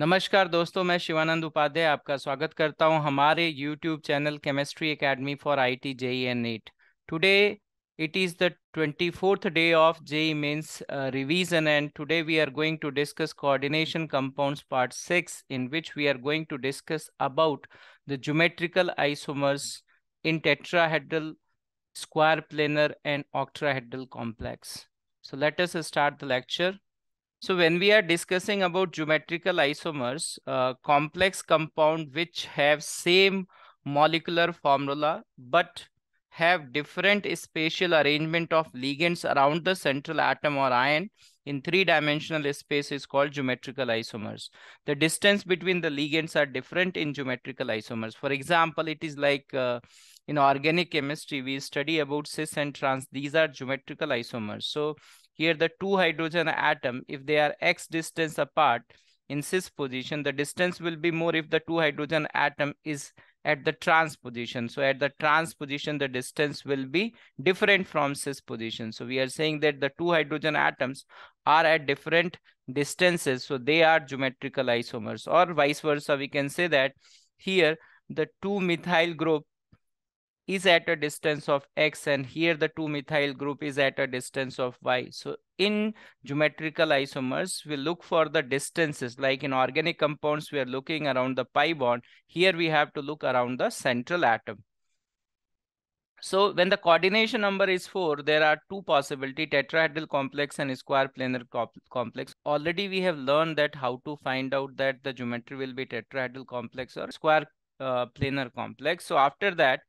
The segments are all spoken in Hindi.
नमस्कार दोस्तों मैं शिवानंद उपाध्याय आपका स्वागत करता हूं हमारे YouTube channel, Chemistry Academy for IIT JEE and NEET today it is the 24th day of JE mains uh, revision and today we are going to discuss coordination compounds part 6 in which we are going to discuss about the geometrical isomers in tetrahedral square planar and octahedral complex so let us start the lecture so when we are discussing about geometrical isomers, uh, complex compound which have same molecular formula but have different spatial arrangement of ligands around the central atom or ion in three-dimensional space is called geometrical isomers. The distance between the ligands are different in geometrical isomers. For example, it is like uh, in organic chemistry, we study about cis and trans. These are geometrical isomers. So here the two hydrogen atom, if they are x distance apart in cis position, the distance will be more if the two hydrogen atom is at the trans position. So at the trans position, the distance will be different from cis position. So we are saying that the two hydrogen atoms are at different distances. So they are geometrical isomers or vice versa. We can say that here the two methyl group is at a distance of x and here the 2 methyl group is at a distance of y. So in geometrical isomers, we look for the distances like in organic compounds, we are looking around the pi bond. Here we have to look around the central atom. So when the coordination number is 4, there are two possibility, tetrahedral complex and square planar complex. Already we have learned that how to find out that the geometry will be tetrahedral complex or square uh, planar complex. So after that,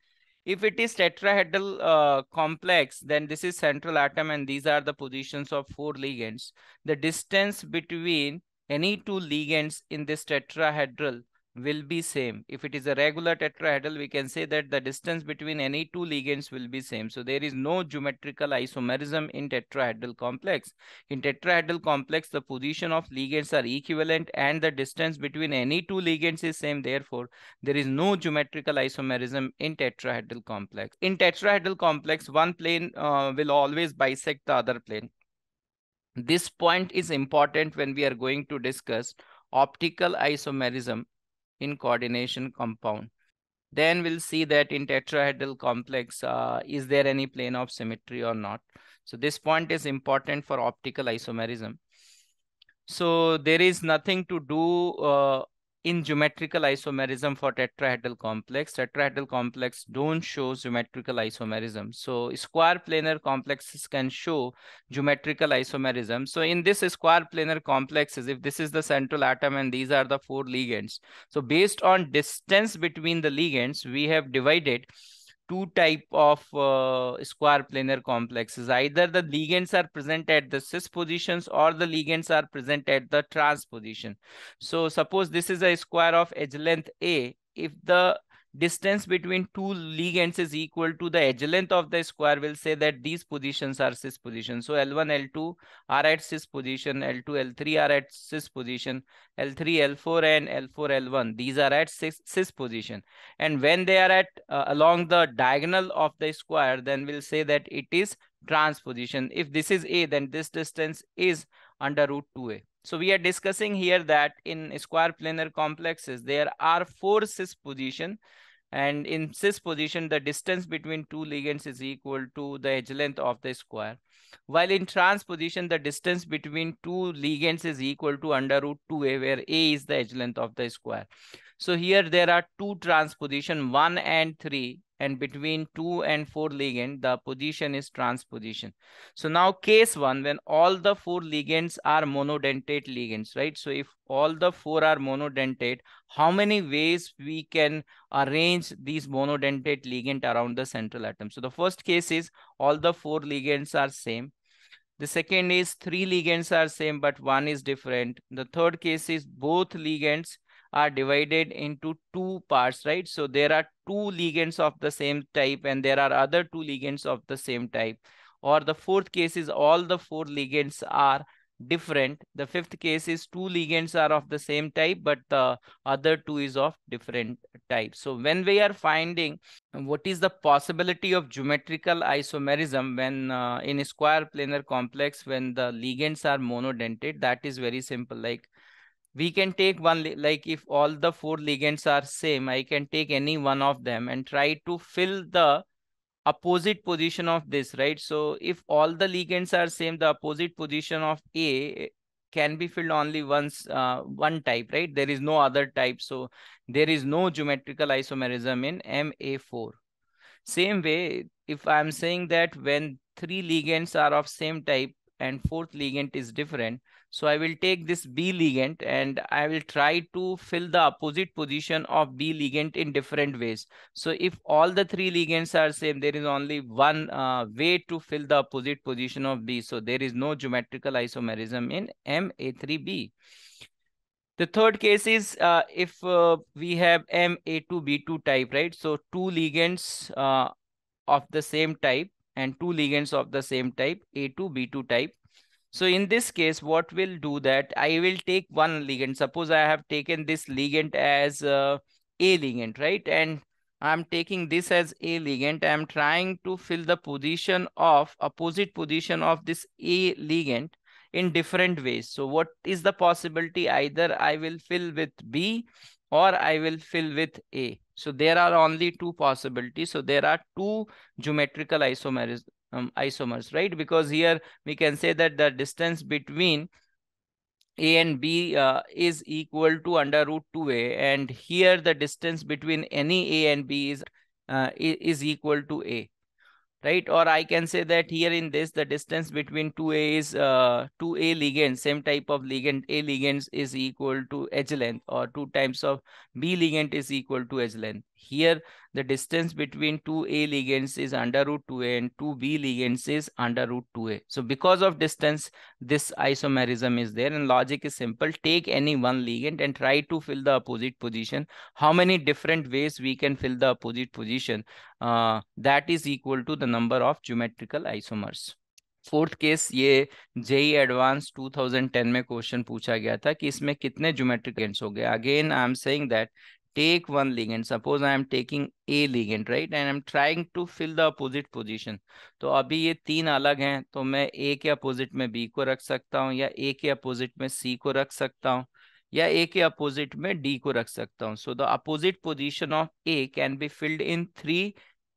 if it is tetrahedral uh, complex, then this is central atom and these are the positions of four ligands. The distance between any two ligands in this tetrahedral will be same. If it is a regular tetrahedral, we can say that the distance between any two ligands will be same. So there is no geometrical isomerism in tetrahedral complex. In tetrahedral complex, the position of ligands are equivalent and the distance between any two ligands is same. Therefore, there is no geometrical isomerism in tetrahedral complex. In tetrahedral complex, one plane uh, will always bisect the other plane. This point is important when we are going to discuss optical isomerism in coordination compound. Then we'll see that in tetrahedral complex, uh, is there any plane of symmetry or not? So this point is important for optical isomerism. So there is nothing to do uh, in geometrical isomerism for tetrahedral complex. Tetrahedral complex don't show geometrical isomerism. So square planar complexes can show geometrical isomerism. So in this square planar complexes, if this is the central atom and these are the four ligands. So based on distance between the ligands, we have divided two type of uh, square planar complexes. Either the ligands are present at the cis positions or the ligands are present at the trans position. So suppose this is a square of edge length A. If the distance between two ligands is equal to the edge length of the square, will say that these positions are cis positions. So L1, L2 are at cis position, L2, L3 are at cis position, L3, L4 and L4, L1. These are at cis, cis position. And when they are at uh, along the diagonal of the square, then we'll say that it is transposition. If this is A, then this distance is under root 2A. So we are discussing here that in square planar complexes, there are four cis position. And in cis position, the distance between two ligands is equal to the edge length of the square. While in trans position, the distance between two ligands is equal to under root 2a, where a is the edge length of the square. So here there are two transposition, one and three and between 2 and 4 ligand, the position is transposition. So now case 1, when all the 4 ligands are monodentate ligands, right? So if all the 4 are monodentate, how many ways we can arrange these monodentate ligand around the central atom? So the first case is all the 4 ligands are same. The second is three ligands are same, but one is different. The third case is both ligands are divided into two parts, right? So there are two ligands of the same type and there are other two ligands of the same type. Or the fourth case is all the four ligands are different. The fifth case is two ligands are of the same type, but the other two is of different type. So when we are finding what is the possibility of geometrical isomerism when uh, in square planar complex, when the ligands are monodentate, that is very simple. Like we can take one, like if all the four ligands are same, I can take any one of them and try to fill the opposite position of this, right? So if all the ligands are same, the opposite position of A eh, can be filled only once, uh, one type, right? There is no other type. So there is no geometrical isomerism in MA4. Same way, if I'm saying that when three ligands are of same type and fourth ligand is different, so I will take this B ligand and I will try to fill the opposite position of B ligand in different ways. So if all the three ligands are same, there is only one uh, way to fill the opposite position of B. So there is no geometrical isomerism in MA3B. The third case is uh, if uh, we have MA2B2 type, right? So two ligands uh, of the same type and two ligands of the same type, A2B2 type. So in this case, what will do that I will take one ligand. Suppose I have taken this ligand as uh, A ligand, right? And I'm taking this as A ligand. I'm trying to fill the position of opposite position of this A ligand in different ways. So what is the possibility? Either I will fill with B or I will fill with A. So there are only two possibilities. So there are two geometrical isomers um, isomers, right? Because here we can say that the distance between a and b uh, is equal to under root 2a and here the distance between any a and b is uh, is equal to a right or i can say that here in this the distance between 2a is uh, 2a ligand same type of ligand a ligands is equal to edge length or 2 times of b ligand is equal to edge length Here, the distance between two A ligands is under root 2A and two B ligands is under root 2A. So because of distance, this isomerism is there and logic is simple. Take any one ligand and try to fill the opposite position. How many different ways we can fill the opposite position? Uh, that is equal to the number of geometrical isomers. Fourth case ये जेई एडवांस 2010 में क्वेश्चन पूछा गया था कि इसमें कितने ज्योमेट्रिक एंड्स हो गए again I am saying that take one ligand suppose i am taking a ligand right and i'm trying to fill the opposite position to abhi ye teen alag hain to main a ke opposite mein b ko rakh sakta hu ya a ke opposite mein c ko rakh sakta hu ya a ke opposite mein d ko rakh sakta hu so the opposite position of a can be filled in three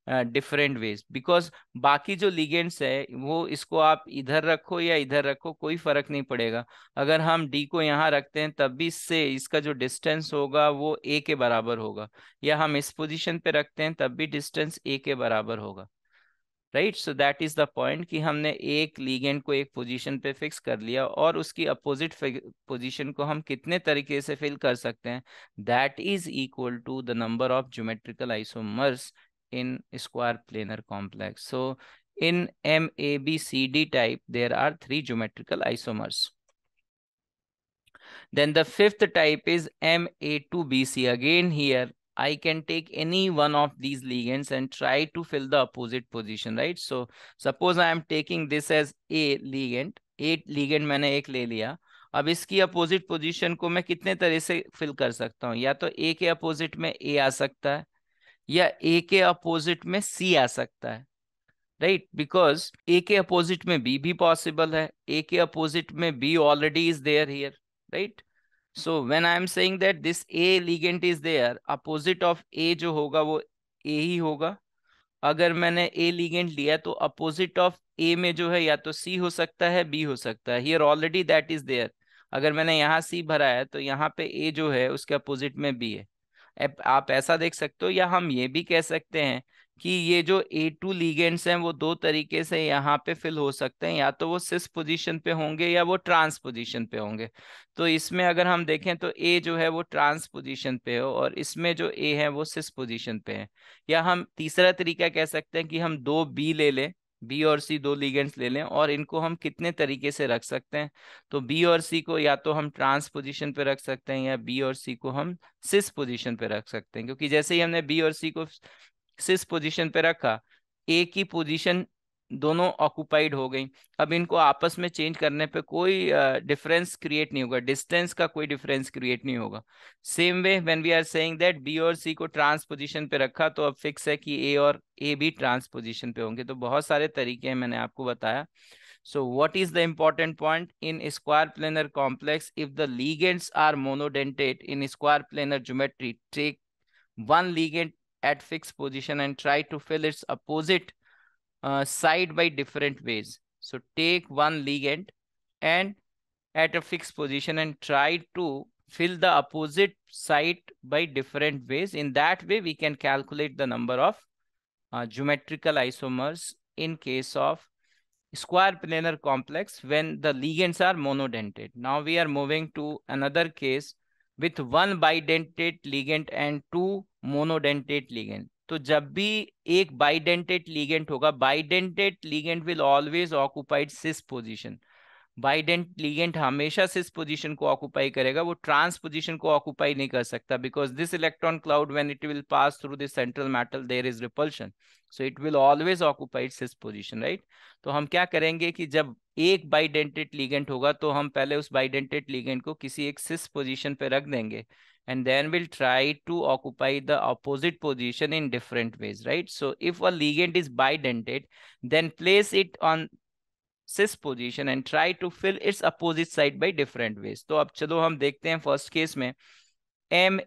different ways because बाकी जो लिगेंड्स है वो इसको आप इधर रखो या इधर रखो कोई फर्क नहीं पड़ेगा अगर हम डी को यहाँ रखते हैं तब भी इससे इसका जो डिस्टेंस होगा वो ए के बराबर होगा या हम इस पोजिशन पे रखते हैं तब भी डिस्टेंस ए के बराबर होगा right so that is the point कि हमने एक लीगेंड को एक पोजीशन पे फिक्स कर लिया और उसकी अपोजिट पोजीशन को हम कितने तरीके से फिल कर सकते हैं that is equal to the number of geometrical isomers in square planar complex. So in MABCD type, there are three geometrical isomers. Then the fifth type is MA2BC. Again here, I can take any one of these ligands and try to fill the opposite position, right? So suppose I am taking this as A ligand. A ligand maine ek le liya अब इसकी अपोजिट पोजीशन को मैं कितने तरह से फिल कर सकता हूँ या तो ए के अपोजिट में ए आ सकता है या ए के अपोजिट में सी आ सकता है राइट बिकॉज ए के अपोजिट में बी भी पॉसिबल है ए के अपोजिट में B already is there here right so when I am saying that this A ligand is there opposite of A जो होगा वो ए ही होगा अगर मैंने ए लिगेंट लिया तो अपोजिट ऑफ ए में जो है या तो सी हो सकता है बी हो सकता है here already that is there अगर मैंने यहाँ सी भरा है तो यहाँ पे ए जो है उसके अपोजिट में बी है आप ऐसा देख सकते हो या हम ये भी कह सकते हैं कि ये जो ए टू लीगेंट्स हैं वो दो तरीके से यहाँ पे फिल हो सकते हैं या तो वो सिस पोजीशन पे होंगे या वो ट्रांस पोजीशन पे होंगे तो इसमें अगर हम देखें तो ए जो है वो ट्रांस पोजीशन पे हो और इसमें जो ए है वो सिस पोजीशन पे है या हम तीसरा तरीका कह सकते हैं कि हम दो बी ले लें बी और सी दो लीगेंट्स ले लें और इनको हम कितने तरीके से रख सकते हैं तो बी और सी को या तो हम ट्रांस पोजीशन पे रख सकते हैं या बी और सी को हम सिस पोजीशन पे रख सकते हैं क्योंकि जैसे ही हमने बी और सी को सिस पोजीशन पे रखा ए की पोजीशन दोनों ऑक्यूपाइड हो गई अब इनको आपस में चेंज करने पे कोई डिफरेंस uh, क्रिएट नहीं होगा डिस्टेंस का कोई डिफरेंस क्रिएट नहीं होगा same way when we are saying that B और सी को ट्रांसपोजिशन पे रखा तो अब फिक्स है कि ए और ए भी ट्रांसपोजिशन पे होंगे तो बहुत सारे तरीके हैं मैंने आपको बताया so what is the important point in square planar complex if the ligands are monodentate in square planar geometry take one ligand at fix position and try to fill its opposite uh, side by different ways. So take one ligand and at a fixed position and try to fill the opposite side by different ways. In that way, we can calculate the number of uh, geometrical isomers in case of square planar complex when the ligands are monodentate. Now we are moving to another case with one bidentate ligand and two monodentate ligand. तो जब भी एक बाइडेंटेड लीगेंट होगा bidentate ligand will always occupied cis position bidentate ligand हमेशा सिस पोजिशन को ऑक्यूपाई करेगा वो ट्रांस पोजिशन को ऑक्यूपाई नहीं कर सकता because this electron cloud when it will pass through this central metal there is repulsion so it will always occupied cis position right तो हम क्या करेंगे कि जब एक बाइडेंटेड लीगेंट होगा तो हम पहले उस बाइडेंटेड लीगेंट को किसी एक सिस पोजिशन पे रख देंगे and then we'll try to occupy the opposite position in different ways, right? So if a ligand is bidentate, then place it on cis position and try to fill its opposite side by different ways. So now, let us see हैं first case, M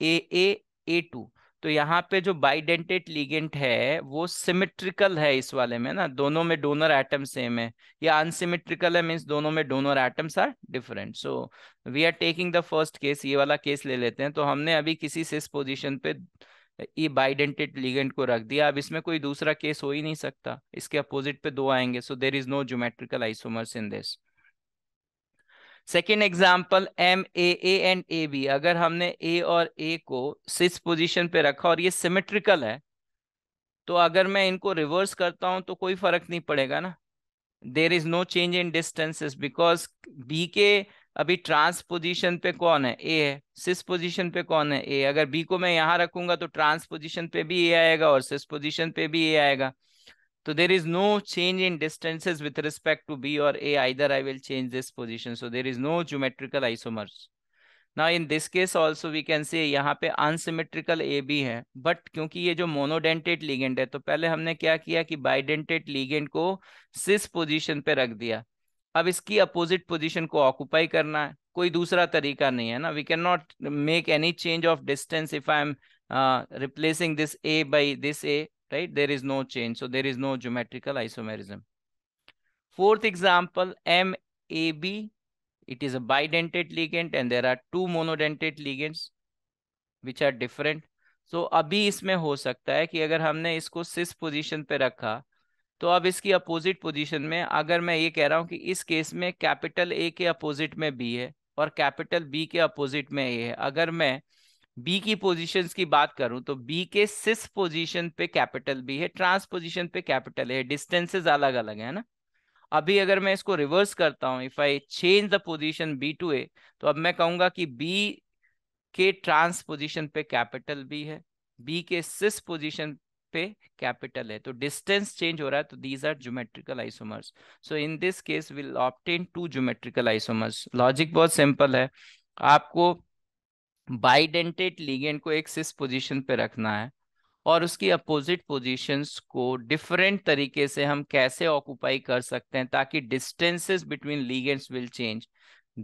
A A A two. तो यहाँ पे जो बाइडेंटेट लीगेंट है वो सिमेट्रिकल है इस वाले में ना दोनों में डोनर एटम सेम है या अनसिमेट्रिकल है मीन्स दोनों में donor atoms are different so we are taking the first case ये वाला केस ले लेते हैं तो हमने अभी किसी सिस पोजिशन पे ये बाइडेंटेट लीगेंट को रख दिया अब इसमें कोई दूसरा केस हो ही नहीं सकता इसके अपोजिट पे दो आएंगे so there is no geometrical isomers in this second example M A A and A B अगर हमने ए और ए को सिक्स पोजिशन पे रखा और ये सिमेट्रिकल है तो अगर मैं इनको रिवर्स करता हूं तो कोई फर्क नहीं पड़ेगा ना there is no change in distances because B के अभी ट्रांस पोजिशन पे कौन है ए है सिस पोजिशन पे कौन है ए अगर बी को मैं यहाँ रखूंगा तो ट्रांस पोजिशन पे भी ए आएगा और सिस पोजिशन पे भी ए आएगा So there is no change in distances with respect to B or A. Either I will change this position. So there is no geometrical isomers. Now in this case also we can say यहाँ पे unsymmetrical A भी है but क्योंकि ये जो monodentate ligand है तो पहले हमने क्या किया कि bidentate ligand को cis position पे रख दिया अब इसकी opposite position को occupy करना है कोई दूसरा तरीका नहीं है ना we cannot make any change of distance if I am uh, replacing this A by this A right? There is no change. So there is no geometrical isomerism. Fourth example, MAB. It is a bidentate ligand and there are two monodentate ligands which are different. so abhi isme ho sakta hai ki agar humne isko cis position pe rakha तो अब इसकी अपोजिट पोजीशन में अगर मैं ये कह रहा हूँ कि इस केस में कैपिटल ए के अपोजिट में बी है और कैपिटल बी के अपोजिट में ए है अगर मैं बी की पोजीशंस की बात करूं तो बी के सिस पोजीशन पे कैपिटल बी है ट्रांस पोजीशन पे कैपिटल है डिस्टेंसेज अलग अलग है ना अभी अगर मैं इसको रिवर्स करता हूं if I change the position B to A तो अब मैं कहूंगा कि बी के ट्रांस पोजीशन पे कैपिटल बी है बी के सिस पोजीशन पे कैपिटल है तो डिस्टेंस चेंज हो रहा है तो these are geometrical isomers so in this case will obtain two geometrical isomers logic बहुत सिंपल है आपको बाइडेंटेट लिगेंड को एक सिस पोजीशन पे रखना है और उसकी अपोजिट पोजीशंस को डिफरेंट तरीके से हम कैसे ऑक्यूपाई कर सकते हैं ताकि distances between ligands will change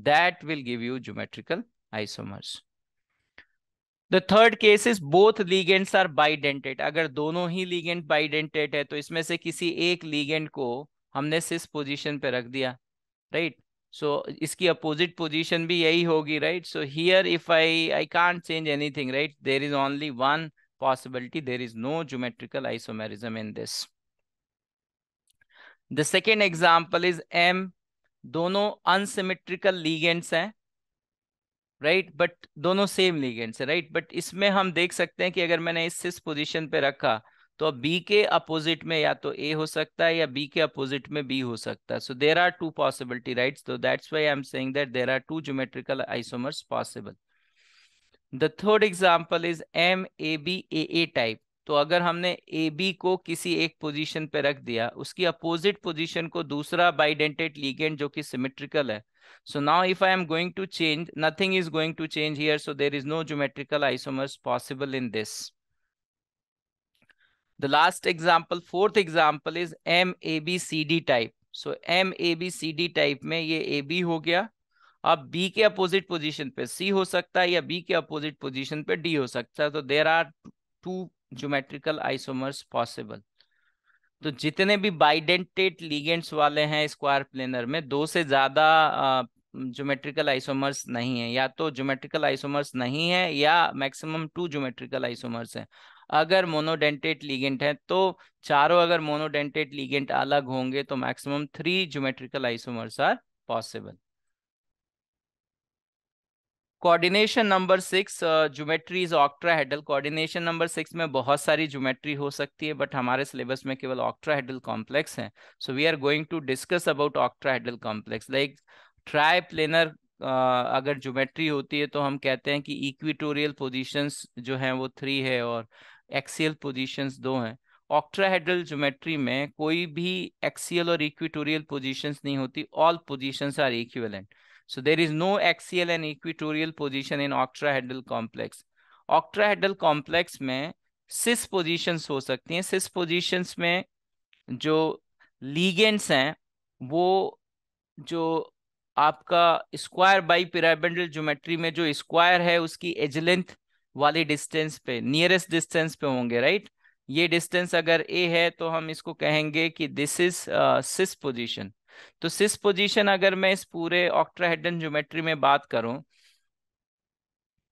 that will give you geometrical isomers the third case is both ligands are bidentate अगर दोनों ही लीगेंट बाइडेंटेड है तो इसमें से किसी एक लीगेंट को हमने सिस पोजिशन पे रख दिया राइट right? सो इसकी अपोजिट पोजिशन भी यही होगी right so here if I I can't change anything right there is only one possibility there is no geometrical isomerism in this the second example is M दोनों अनसिमेट्रिकल लीगेंट्स हैं राइट बट दोनों सेम लीगेंट्स है राइट बट इसमें हम देख सकते हैं कि अगर मैंने इस सिस पोजिशन पे रखा तो अब बी के अपोजिट में या तो ए हो सकता है या बी के अपोजिट में बी हो सकता है so there are two possibility right तो that's why I am saying that there are two geometrical isomers possible the third example is M A B A A type तो अगर हमने ए बी को किसी एक पोजीशन पे रख दिया उसकी अपोजिट पोजीशन को दूसरा बाइडेंटेड लीगेंट जो कि सिमेट्रिकल है so now if I am going to change nothing is going to change here so there is no geometrical isomers possible in this The last example, fourth example is M A B C D type so M A B C D type में ये ए बी हो गया अब बी के अपोजिट पोजीशन पे सी हो सकता है या बी के अपोजिट पोजीशन पे डी हो सकता है तो there are two geometrical isomers possible तो जितने भी बाइडेंटेट लीगेंट्स वाले हैं स्क्वायर प्लेनर में दो से ज्यादा ज्योमेट्रिकल आइसोमर्स नहीं है या तो ज्योमेट्रिकल आइसोमर्स नहीं है या मैक्सिमम टू ज्योमेट्रिकल आइसोमर्स है अगर मोनोडेंटेट लीगेंट है तो चारों अगर मोनोडेंटेट लीगेंट अलग होंगे तो maximum three geometrical isomers are possible coordination number six geometry is octahedral coordination number six में बहुत सारी ज्योमेट्री हो सकती है बट हमारे सिलेबस में केवल ऑक्ट्राहेडल कॉम्प्लेक्स है so we are going to discuss about octahedral complex like tri planar अगर ज्योमेट्री होती है तो हम कहते हैं कि इक्विटोरियल पोजीशंस जो हैं वो थ्री है और एक्सियल पोजीशंस दो हैं ऑक्ट्राहेड्रल ज्योमेट्री में कोई भी एक्सियल और इक्विटोरियल पोजीशंस नहीं होती all positions are equivalent so there is no axial and equatorial position in octahedral complex octahedral complex में सिस positions हो सकती हैं सिस positions में जो लीगेंट्स हैं वो जो आपका स्क्वायर बाई पिराबेंडल ज्योमेट्री में जो स्क्वायर है उसकी एज लेंथ वाली डिस्टेंस पे नियरेस्ट डिस्टेंस पे होंगे राइट ये डिस्टेंस अगर ए है तो हम इसको कहेंगे कि दिस इज सिस पोजीशन तो सिस पोजीशन अगर मैं इस पूरे ऑक्ट्राहेडन ज्योमेट्री में बात करूं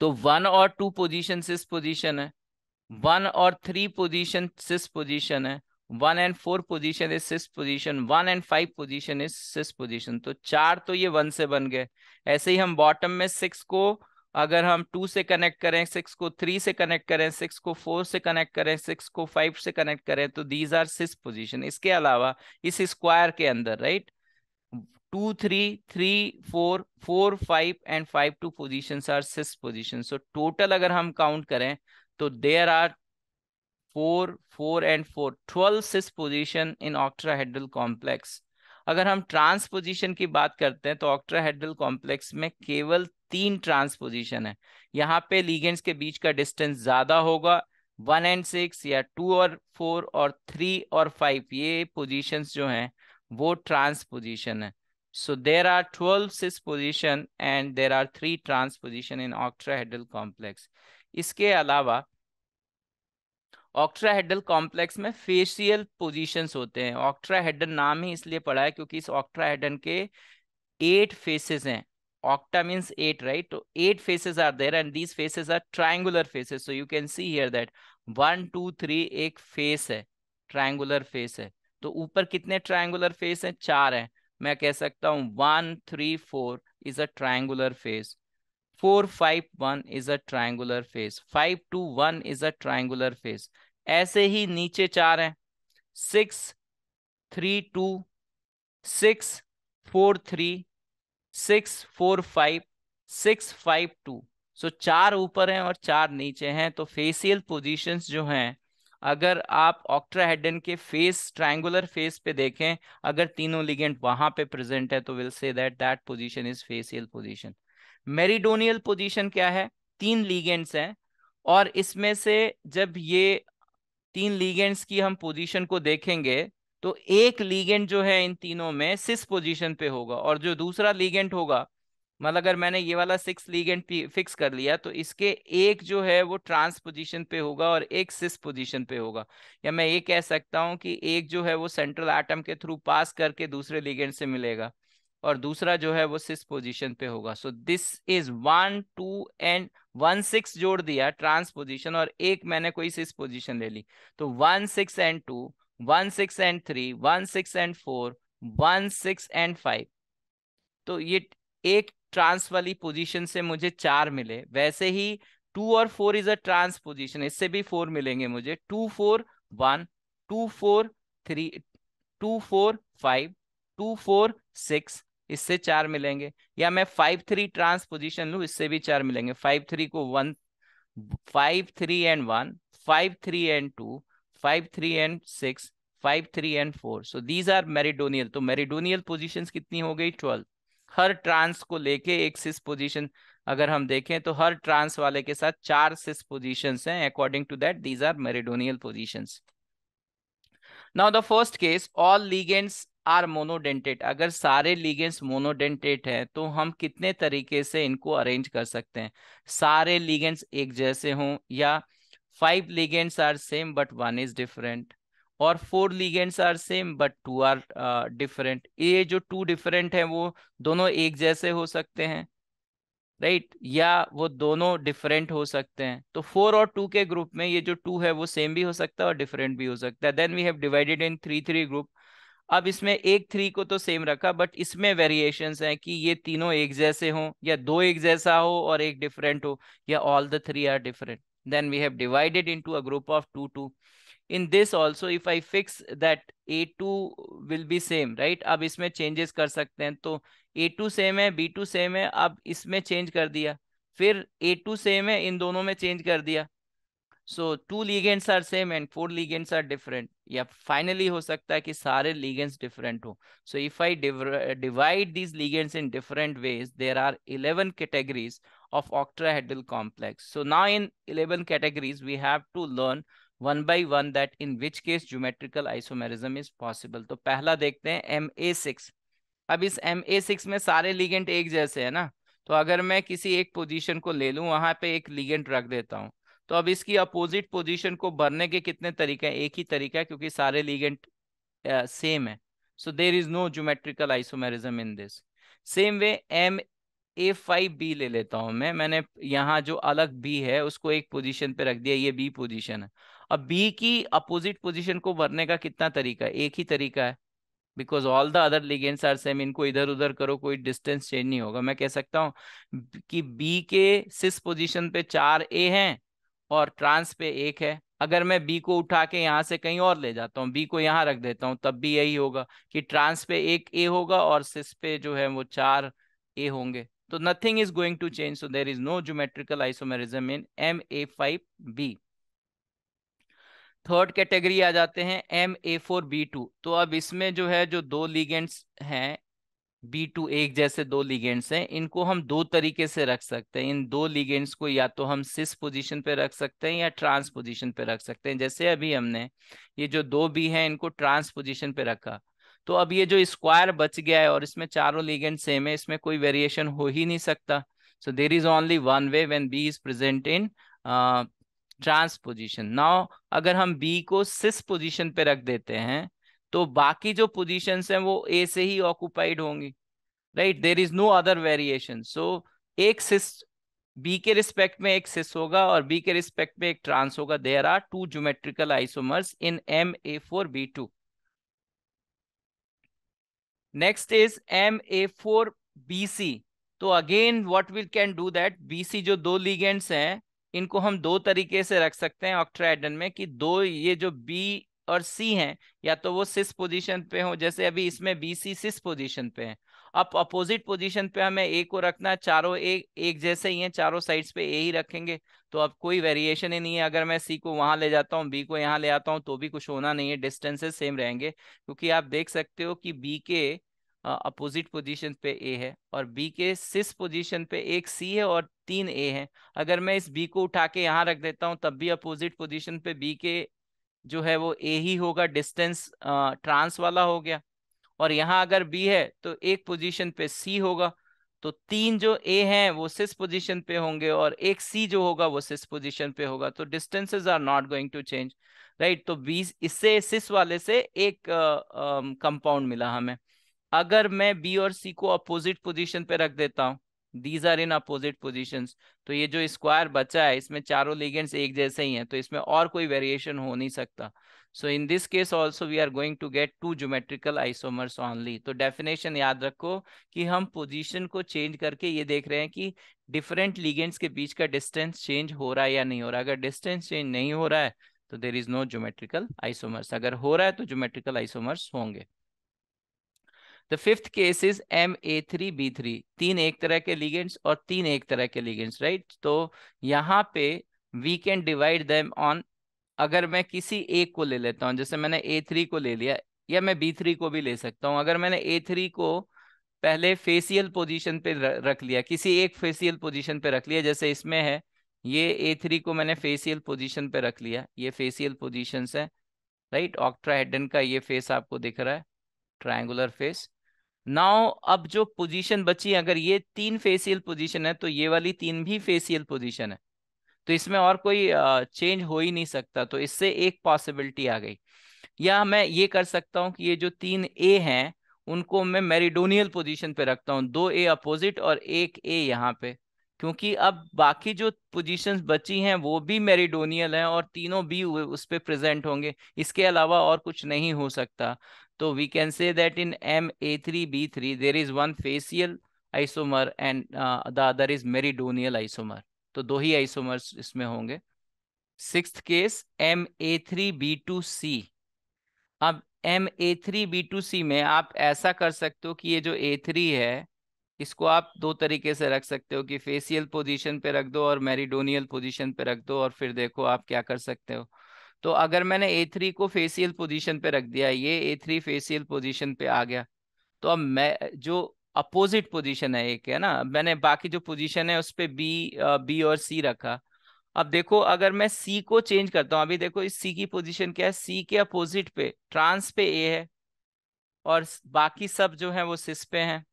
तो वन और टू पोजीशन सिस पोजीशन है वन और थ्री पोजीशन सिस पोजीशन है one and four position is cis position one and five position is cis position तो चार तो ये वन से बन गए ऐसे ही हम बॉटम में सिक्स को अगर हम टू से कनेक्ट करें सिक्स को थ्री से कनेक्ट करें सिक्स को फोर से कनेक्ट करें सिक्स को फाइव से कनेक्ट करें तो दीज आर सिक्स पोजिशन इसके अलावा इस स्क्वायर के अंदर right two three three four four five and five two position are six position so total अगर हम काउंट करें तो there are four four and four twelve six position in octahedral complex अगर हम ट्रांस पोजिशन की बात करते हैं तो ऑक्ट्राहेड्रल कॉम्प्लेक्स में केवल तीन ट्रांसपोजिशन है यहाँ पे लीगेंट्स के बीच का डिस्टेंस ज्यादा होगा वन एंड सिक्स या टू और फोर और थ्री और फाइव ये पोजीशंस जो हैं वो ट्रांसपोजिशन है so there are twelve six position and there are three trans position in octahedral complex इसके अलावा ऑक्ट्राहेडल कॉम्प्लेक्स में फेशियल पोजीशंस होते हैं ऑक्ट्राहेडन नाम ही इसलिए पड़ा है क्योंकि इस ऑक्ट्राहेडन के एट फेसेस हैं octa means eight right so eight faces are there and these faces are triangular faces so you can see here that one two three एक फेस है ट्रायंगुलर फेस है तो ऊपर कितने ट्रायंगुलर फेस हैं चार हैं मैं कह सकता हूँ one three four is a triangular face four five one is a triangular face five two one is a triangular face ऐसे ही नीचे चार हैं six three two six four three six four five six five two so चार ऊपर हैं और चार नीचे हैं तो फेसियल पोजीशंस जो हैं अगर आप ऑक्ट्राहेडन के फेस ट्रायंगुलर फेस पे देखें अगर तीनों लिगेंट वहां पे प्रेजेंट है तो will say that that position is facial position meridional position क्या है तीन लीगेंट्स हैं और इसमें से जब ये तीन लीगेंट्स की हम पोजीशन को देखेंगे तो एक लीगेंट जो है इन तीनों में सिस पोजीशन पे होगा और जो दूसरा लीगेंट होगा मतलब अगर मैंने ये वाला सिक्स लीगेंट फिक्स कर लिया तो इसके एक जो है वो ट्रांस पोजीशन पे होगा और एक सिस पोजीशन पे होगा या मैं ये कह सकता हूँ कि एक जो है वो सेंट्रल एटम के थ्रू पास करके दूसरे लीगेंट से मिलेगा और दूसरा जो है वो सिस पोजीशन पे होगा so this is one two and one six जोड़ दिया ट्रांस पोजिशन और एक मैंने कोई सिस पोजिशन ले ली तो one six and two one six and three one six and four one six and five तो ये एक ट्रांस वाली पोजीशन से मुझे चार मिले वैसे ही टू और four is a trans position इससे भी फोर मिलेंगे मुझे two four one two four three two four five two four six इससे चार मिलेंगे या मैं फाइव थ्री ट्रांस पोजिशन लू इससे भी चार मिलेंगे फाइव थ्री को one five three and one five three and two five three and six five three and four so these are meridional तो मेरिडोनियल पोजीशंस कितनी हो गई ट्वेल्व हर ट्रांस को लेके एक सिस पोजीशन अगर हम देखें तो हर ट्रांस वाले के साथ चार सिस पोजीशंस हैं according to that these are meridional positions now the first case all ligands are monodentate अगर सारे लीगेंट्स मोनोडेंटेट हैं तो हम कितने तरीके से इनको अरेंज कर सकते हैं सारे लीगेंट्स एक जैसे हों या five ligands are same but one is different और four ligands are same but two are different ये जो टू डिफरेंट हैं वो दोनों एक जैसे हो सकते हैं राइट right? या वो दोनों डिफरेंट हो सकते हैं तो फोर और टू के ग्रुप में ये जो टू है वो सेम भी हो सकता है और डिफरेंट भी हो सकता है then we have divided in three three group अब इसमें एक थ्री को तो सेम रखा बट इसमें वेरिएशन हैं कि ये तीनों एक जैसे हों या दो एक जैसा हो और एक डिफरेंट हो या all the three are different then we have divided into a group of 2 2 in this also if i fix that a2 will be same right ab isme changes kar sakte hain to a2 same hai b2 same hai ab isme change kar diya fir a2 same hai in dono mein change kar diya so two ligands are same and four ligands are different yeah finally ho sakta hai ki sare ligands different ho so if i div divide these ligands in different ways there are 11 categories of octahedral complex. So now in 11 categories, we have to learn one by one that in which case geometrical isomerism is possible तो पहला देखते हैं एम ए सिक्स अब इस एम ए सिक्स में सारे लिगेंट एक जैसे है ना तो अगर मैं किसी एक पोजीशन को ले लूँ वहां पे एक लिगेंट रख देता हूँ तो अब इसकी अपोजिट पोजीशन को भरने के कितने तरीके हैं एक ही तरीका है क्योंकि सारे लिगेंट सेम है so there is no geometrical isomerism in this same way M A five B ले लेता हूं मैं मैंने यहाँ जो अलग बी है उसको एक पोजीशन पे रख दिया ये बी पोजीशन है अब बी की अपोजिट पोजीशन को भरने का कितना तरीका है एक ही तरीका है because all the other ligands are same इनको इधर उधर करो कोई डिस्टेंस चेंज नहीं होगा मैं कह सकता हूँ कि बी के सिस पोजिशन पे चार ए हैं और ट्रांस पे एक है अगर मैं बी को उठा के यहाँ से कहीं और ले जाता हूँ बी को यहाँ रख देता हूँ तब भी यही होगा कि ट्रांस पे एक ए होगा और सिस पे जो है वो चार ए होंगे तो nothing is going to change so there is no geometrical isomerism in M A five B third category आ जाते हैं M A four B two तो अब इसमें जो है जो दो लीगेंट्स हैं बी टू एक जैसे दो लीगेंट्स हैं इनको हम दो तरीके से रख सकते हैं इन दो लीगेंट्स को या तो हम सिस पोजीशन पे रख सकते हैं या ट्रांस पोजीशन पे रख सकते हैं जैसे अभी हमने ये जो दो बी हैं इनको ट्रांस पोजीशन पे रखा तो अब ये जो स्क्वायर बच गया है और इसमें चारों लीगेंट सेम है इसमें कोई वेरिएशन हो ही नहीं सकता so there is only one way when B is present in trans position now अगर हम बी को सिस पोजिशन पे रख देते हैं तो बाकी जो पोजिशन हैं वो ए से ही ऑक्यूपाइड होंगी right there is no other variation so एक सिस बी के रिस्पेक्ट में एक सिस होगा और बी के रिस्पेक्ट में एक ट्रांस होगा there are two geometrical isomers in M A four B two next is M A four B C तो again what will can do that B C जो दो लीगेंट्स हैं इनको हम दो तरीके से रख सकते हैं ऑक्ट्राइडन में कि दो ये जो बी और सी हैं या तो वो सिस पोजीशन पे हो जैसे अभी इसमें बी सी सिस पोजीशन पे है अब अपोजिट पोजीशन पे हमें ए को रखना चारों ए एक जैसे ही हैं चारों साइड्स पे ए ही रखेंगे तो अब कोई वेरिएशन ही नहीं है अगर मैं सी को वहां ले जाता हूँ बी को यहाँ ले आता हूँ तो भी कुछ होना नहीं है डिस्टेंसेस सेम रहेंगे क्योंकि आप देख सकते हो कि बी के अपोजिट पोजिशन पे ए है और बी के सिस पोजिशन पे एक सी है और तीन ए है अगर मैं इस बी को उठा के यहाँ रख देता हूँ तब भी अपोजिट पोजिशन पे बी के जो है वो ए ही होगा डिस्टेंस ट्रांस वाला हो गया और यहाँ अगर बी है तो एक पोजीशन पे सी होगा तो तीन जो ए हैं वो सिस पोजीशन पे होंगे और एक सी जो होगा वो सिस पोजीशन पे होगा तो distances are not going to change right तो बी इससे सिस वाले से एक कंपाउंड मिला हमें अगर मैं बी और सी को अपोजिट पोजिशन पे रख देता हूँ these are in opposite position तो ये जो स्क्वायर बचा है इसमें चारों लिगेंड्स एक जैसे ही हैं तो इसमें और कोई वेरिएशन हो नहीं सकता so in this case also we are going to get two geometrical isomers only तो डेफिनेशन याद रखो कि हम पोजिशन को चेंज करके ये देख रहे हैं कि डिफरेंट लीगेंट्स के बीच का डिस्टेंस चेंज हो रहा है या नहीं हो रहा अगर डिस्टेंस चेंज नहीं हो रहा है तो there is no geometrical isomers अगर हो रहा है तो जोमेट्रिकल आइसोमर्स होंगे the fifth case is M A three B three तीन एक तरह के लीगेंट्स और तीन एक तरह के लीगेंट्स राइट right? तो यहाँ पे we can divide them on अगर मैं किसी एक को ले लेता हूं जैसे मैंने ए थ्री को ले लिया या मैं बी थ्री को भी ले सकता हूं अगर मैंने ए थ्री को पहले फेसियल पोजीशन पे रख लिया किसी एक फेसियल पोजीशन पे रख लिया जैसे इसमें है ये ए थ्री को मैंने फेसियल पोजीशन पे रख लिया ये फेसियल पोजिशन है राइट ऑक्ट्राहेडन का ये फेस आपको दिख रहा है ट्राइंगुलर फेस नाउ अब जो पोजीशन बची अगर ये तीन फेसियल पोजीशन है तो ये वाली तीन भी फेसियल पोजीशन है तो इसमें और कोई चेंज हो ही नहीं सकता तो इससे एक पॉसिबिलिटी आ गई या मैं ये कर सकता हूँ कि ये जो तीन ए हैं उनको मैं मेरिडोनियल पोजीशन पे रखता हूँ दो ए अपोजिट और एक ए यहाँ पे क्योंकि अब बाकी जो पोजीशंस बची हैं वो भी मेरिडोनियल हैं और तीनों बी उस पर प्रेजेंट होंगे इसके अलावा और कुछ नहीं हो सकता तो we can say that in M A three B three there is one facial isomer and the other is meridional isomer तो दो ही आइसोमर्स इसमें होंगे six case M A three B two C अब M A three B two C में आप ऐसा कर सकते हो कि ये जो ए थ्री है इसको आप दो तरीके से रख सकते हो कि फेसियल पोजीशन पे रख दो और मेरिडोनियल पोजीशन पे रख दो और फिर देखो आप क्या कर सकते हो तो अगर मैंने ए थ्री को फेसियल पोजीशन पे रख दिया ये ए थ्री फेसियल पोजीशन पे आ गया तो अब मैं जो अपोजिट पोजीशन है एक है ना मैंने बाकी जो पोजीशन है उस पर बी बी और सी रखा अब देखो अगर मैं सी को चेंज करता हूँ अभी देखो इस सी की पोजीशन क्या है सी के अपोजिट पे ट्रांस पे ए है और बाकी सब जो है वो सिस पे हैं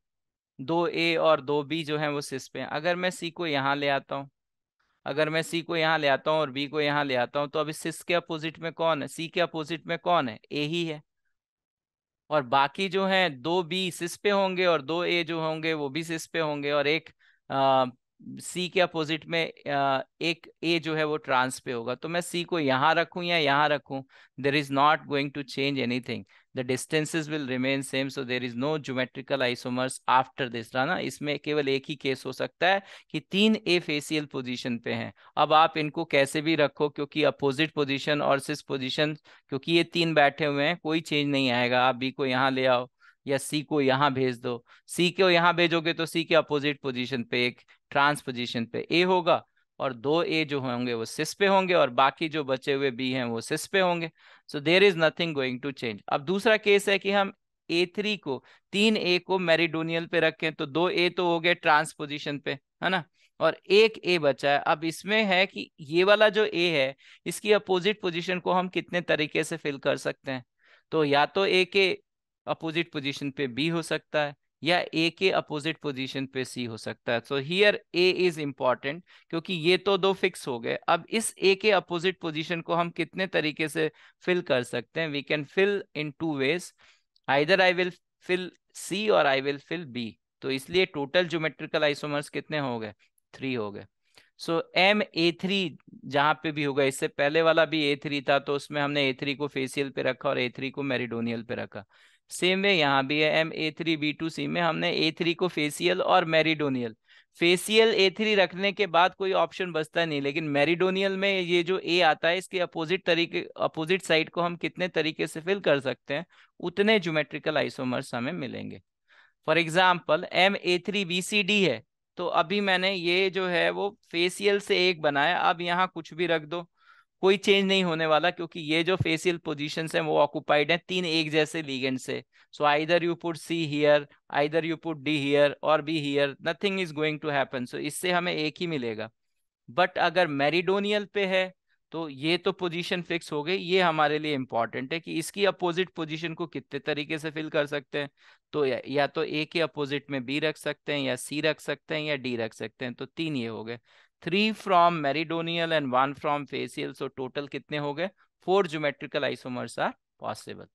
दो ए और दो बी जो है वो सिस पे हैं अगर मैं सी को यहाँ ले आता हूँ अगर मैं सी को यहाँ ले आता हूँ और बी को यहाँ ले आता हूँ तो अभी सिस के अपोजिट में कौन है सी के अपोजिट में कौन है ए ही है और बाकी जो हैं दो बी सिस पे होंगे और दो ए जो होंगे वो भी सिस पे होंगे और एक सी के अपोजिट में आ, एक ए जो है वो ट्रांस पे होगा तो मैं सी को यहाँ रखूँ या यहाँ रखूँ there is not going to change anything the distances will remain same so there is no geometrical isomers after this राना इसमें केवल एक ही केस हो सकता है कि तीन ए फेसियल पोजीशन पे हैं अब आप इनको कैसे भी रखो क्योंकि अपोजिट पोजीशन और सिस पोजीशन क्योंकि ये तीन बैठे हुए हैं कोई चेंज नहीं आएगा आप बी को यहाँ ले आओ या सी को यहाँ भेज दो सी को यहाँ भेजोगे तो सी के अपोजिट पोजीशन पे एक ट्रांस पोजीशन पे ए होगा और दो ए जो होंगे वो सिस पे होंगे और बाकी जो बचे हुए बी हैं वो सिस पे होंगे so there is nothing going to change अब दूसरा केस है कि हम ए थ्री को तीन ए को मेरिडोनियल पे रखें तो दो ए तो हो गए ट्रांसपोजिशन पे है ना और एक ए बचा है अब इसमें है कि ये वाला जो ए है इसकी अपोजिट पोजिशन को हम कितने तरीके से फिल कर सकते हैं तो या तो ए के अपोजिट पोजिशन पे बी हो सकता है या ए के अपोजिट पोजीशन पे सी हो सकता है so here A is important क्योंकि ये तो दो फिक्स हो गए अब इस ए के अपोजिट पोजीशन को हम कितने तरीके से फिल कर सकते हैं we can fill in two ways either I will fill C और आई विल फिल बी तो इसलिए टोटल ज्योमेट्रिकल आइसोमर्स कितने हो गए थ्री हो गए सो एम ए थ्री जहाँ पे भी होगा इससे पहले वाला भी ए थ्री था तो उसमें हमने ए थ्री को फेसियल पे रखा और ए थ्री को मेरिडोनियल पे रखा सेम वे यहाँ भी है M A three B two C में हमने ए थ्री को फेसियल और मेरिडोनियल फेसियल ए थ्री रखने के बाद कोई ऑप्शन बचता नहीं लेकिन मेरिडोनियल में ये जो ए आता है इसके अपोजिट तरीके अपोजिट साइड को हम कितने तरीके से फिल कर सकते हैं उतने ज्योमेट्रिकल आइसोमर्स हमें मिलेंगे for example M A three B C D है तो अभी मैंने ये जो है वो फेसियल से एक बनाया अब यहाँ कुछ भी रख दो कोई चेंज नहीं होने वाला क्योंकि ये जो फेसियल पोजिशन है वो ऑक्यूपाइड है तीन एक जैसे लीगेंड से so either you put C here either you put D here और B here nothing is going to happen so इससे हमें एक ही मिलेगा बट अगर मेरिडोनियल पे है तो ये तो पोजीशन फिक्स हो गई ये हमारे लिए इम्पॉर्टेंट है कि इसकी अपोजिट पोजीशन को कितने तरीके से फिल कर सकते हैं तो या, या तो ए के अपोजिट में बी रख सकते हैं या सी रख सकते हैं या डी रख सकते हैं तो तीन ये हो गए three from meridional and one from facial so total कितने हो गए four geometrical isomers are possible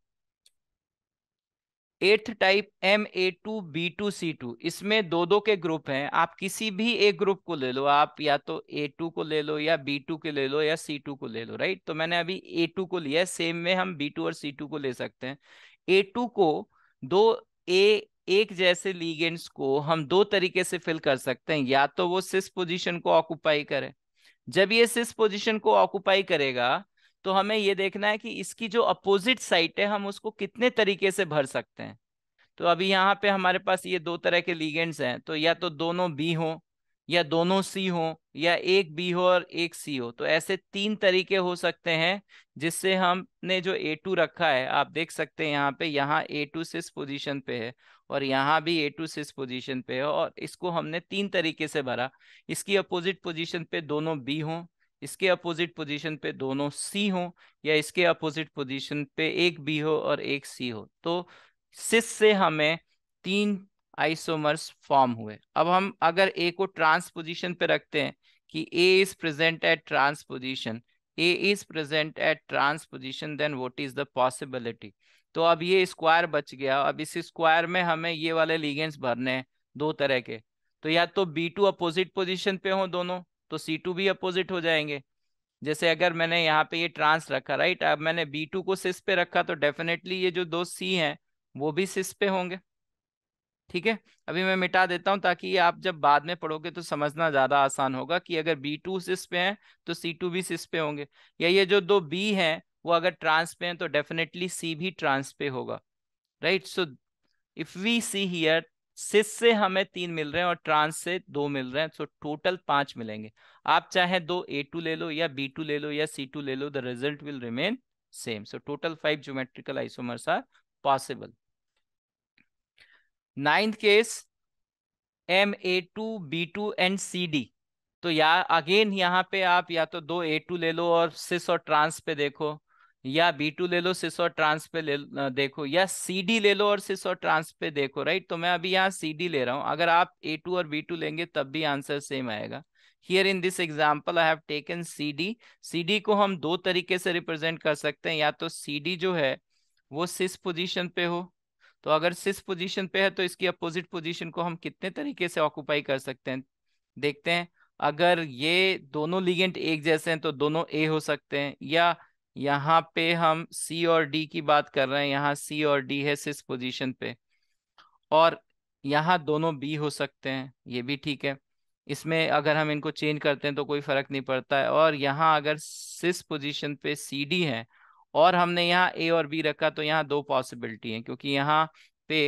eighth type M A two B two C two इसमें दो दो के ग्रुप हैं आप किसी भी एक ग्रुप को ले लो आप या तो ए टू को ले लो या बी टू को ले लो या सी टू को ले लो राइट तो मैंने अभी ए टू को लिया सेम में हम बी टू और सी टू को ले सकते हैं ए टू को दो ए एक जैसे लीगेंड्स को हम दो तरीके से फिल कर सकते हैं या तो वो सिस पोजीशन को ऑक्यूपाई करे जब ये सिस पोजीशन को ऑक्यूपाई करेगा तो हमें ये देखना है कि इसकी जो अपोजिट साइट है हम उसको कितने तरीके से भर सकते हैं तो अभी यहाँ पे हमारे पास ये दो तरह के लीगेंड्स हैं तो या तो दोनों बी हों या दोनों सी हो या एक बी हो और एक सी हो तो ऐसे तीन तरीके हो सकते हैं जिससे हमने जो ए टू रखा है आप देख सकते हैं यहाँ पे यहाँ ए टू सिस पोजिशन पे है और यहाँ भी ए टू सिस पोजिशन पे है और इसको हमने तीन तरीके से भरा इसकी अपोजिट पोजिशन पे दोनों बी हों इसके अपोजिट पोजिशन पे दोनों सी हों या इसके अपोजिट पोजिशन पे एक बी हो और एक सी हो तो सिस से हमें तीन आइसोमर्स फॉर्म हुए अब हम अगर ए को ट्रांसपोजिशन पे रखते हैं कि A is present at trans position A is present at trans position then what is the possibility तो अब ये स्क्वायर बच गया अब इस स्क्वायर में हमें ये वाले लिगेंड्स भरने हैं दो तरह के तो या तो बी टू अपोजिट पोजिशन पे हो दोनों तो सी टू भी अपोजिट हो जाएंगे जैसे अगर मैंने यहाँ पे ये ट्रांस रखा राइट अब मैंने बी टू को सिस पे रखा तो डेफिनेटली ये जो दो सी हैं वो भी सिस पे होंगे ठीक है अभी मैं मिटा देता हूं ताकि आप जब बाद में पढ़ोगे तो समझना ज़्यादा आसान होगा कि अगर बी टू सिस पे हैं तो सी टू भी सिस पे होंगे या ये जो दो बी हैं वो अगर ट्रांस पे हैं तो डेफिनेटली सी भी ट्रांस पे होगा right so if we see here cis से हमें तीन मिल रहे हैं और ट्रांस से दो मिल रहे हैं सो टोटल पांच मिलेंगे आप चाहे दो ए टू ले लो या बी टू ले लो या सी टू ले लो the result will remain same so total five geometrical isomers are possible ninth case M A two B two and C D तो या अगेन यहाँ पे आप या तो दो ए टू ले लो और सिस और ट्रांस पे देखो या बी टू ले लो सिस और ट्रांस पे ले देखो या सी डी ले लो और सिस और ट्रांस पे देखो राइट तो मैं अभी यहाँ सी डी ले रहा हूँ अगर आप ए टू और बी टू लेंगे तब भी आंसर सेम आएगा here in this example I have taken C D C D को हम दो तरीके से रिप्रेजेंट कर सकते हैं या तो सी डी जो है वो सिस पोजिशन पे हो तो अगर सिस पोजीशन पे है तो इसकी अपोजिट पोजीशन को हम कितने तरीके से ऑक्यूपाई कर सकते हैं देखते हैं अगर ये दोनों लिगेंट एक जैसे हैं तो दोनों ए हो सकते हैं या यहाँ पे हम सी और डी की बात कर रहे हैं यहाँ सी और डी है सिस पोजीशन पे और यहाँ दोनों बी हो सकते हैं ये भी ठीक है इसमें अगर हम इनको चेंज करते हैं तो कोई फर्क नहीं पड़ता है और यहाँ अगर सिस पोजीशन पे सी डी है और हमने यहाँ ए और बी रखा तो यहाँ दो पॉसिबिलिटी है क्योंकि यहाँ पे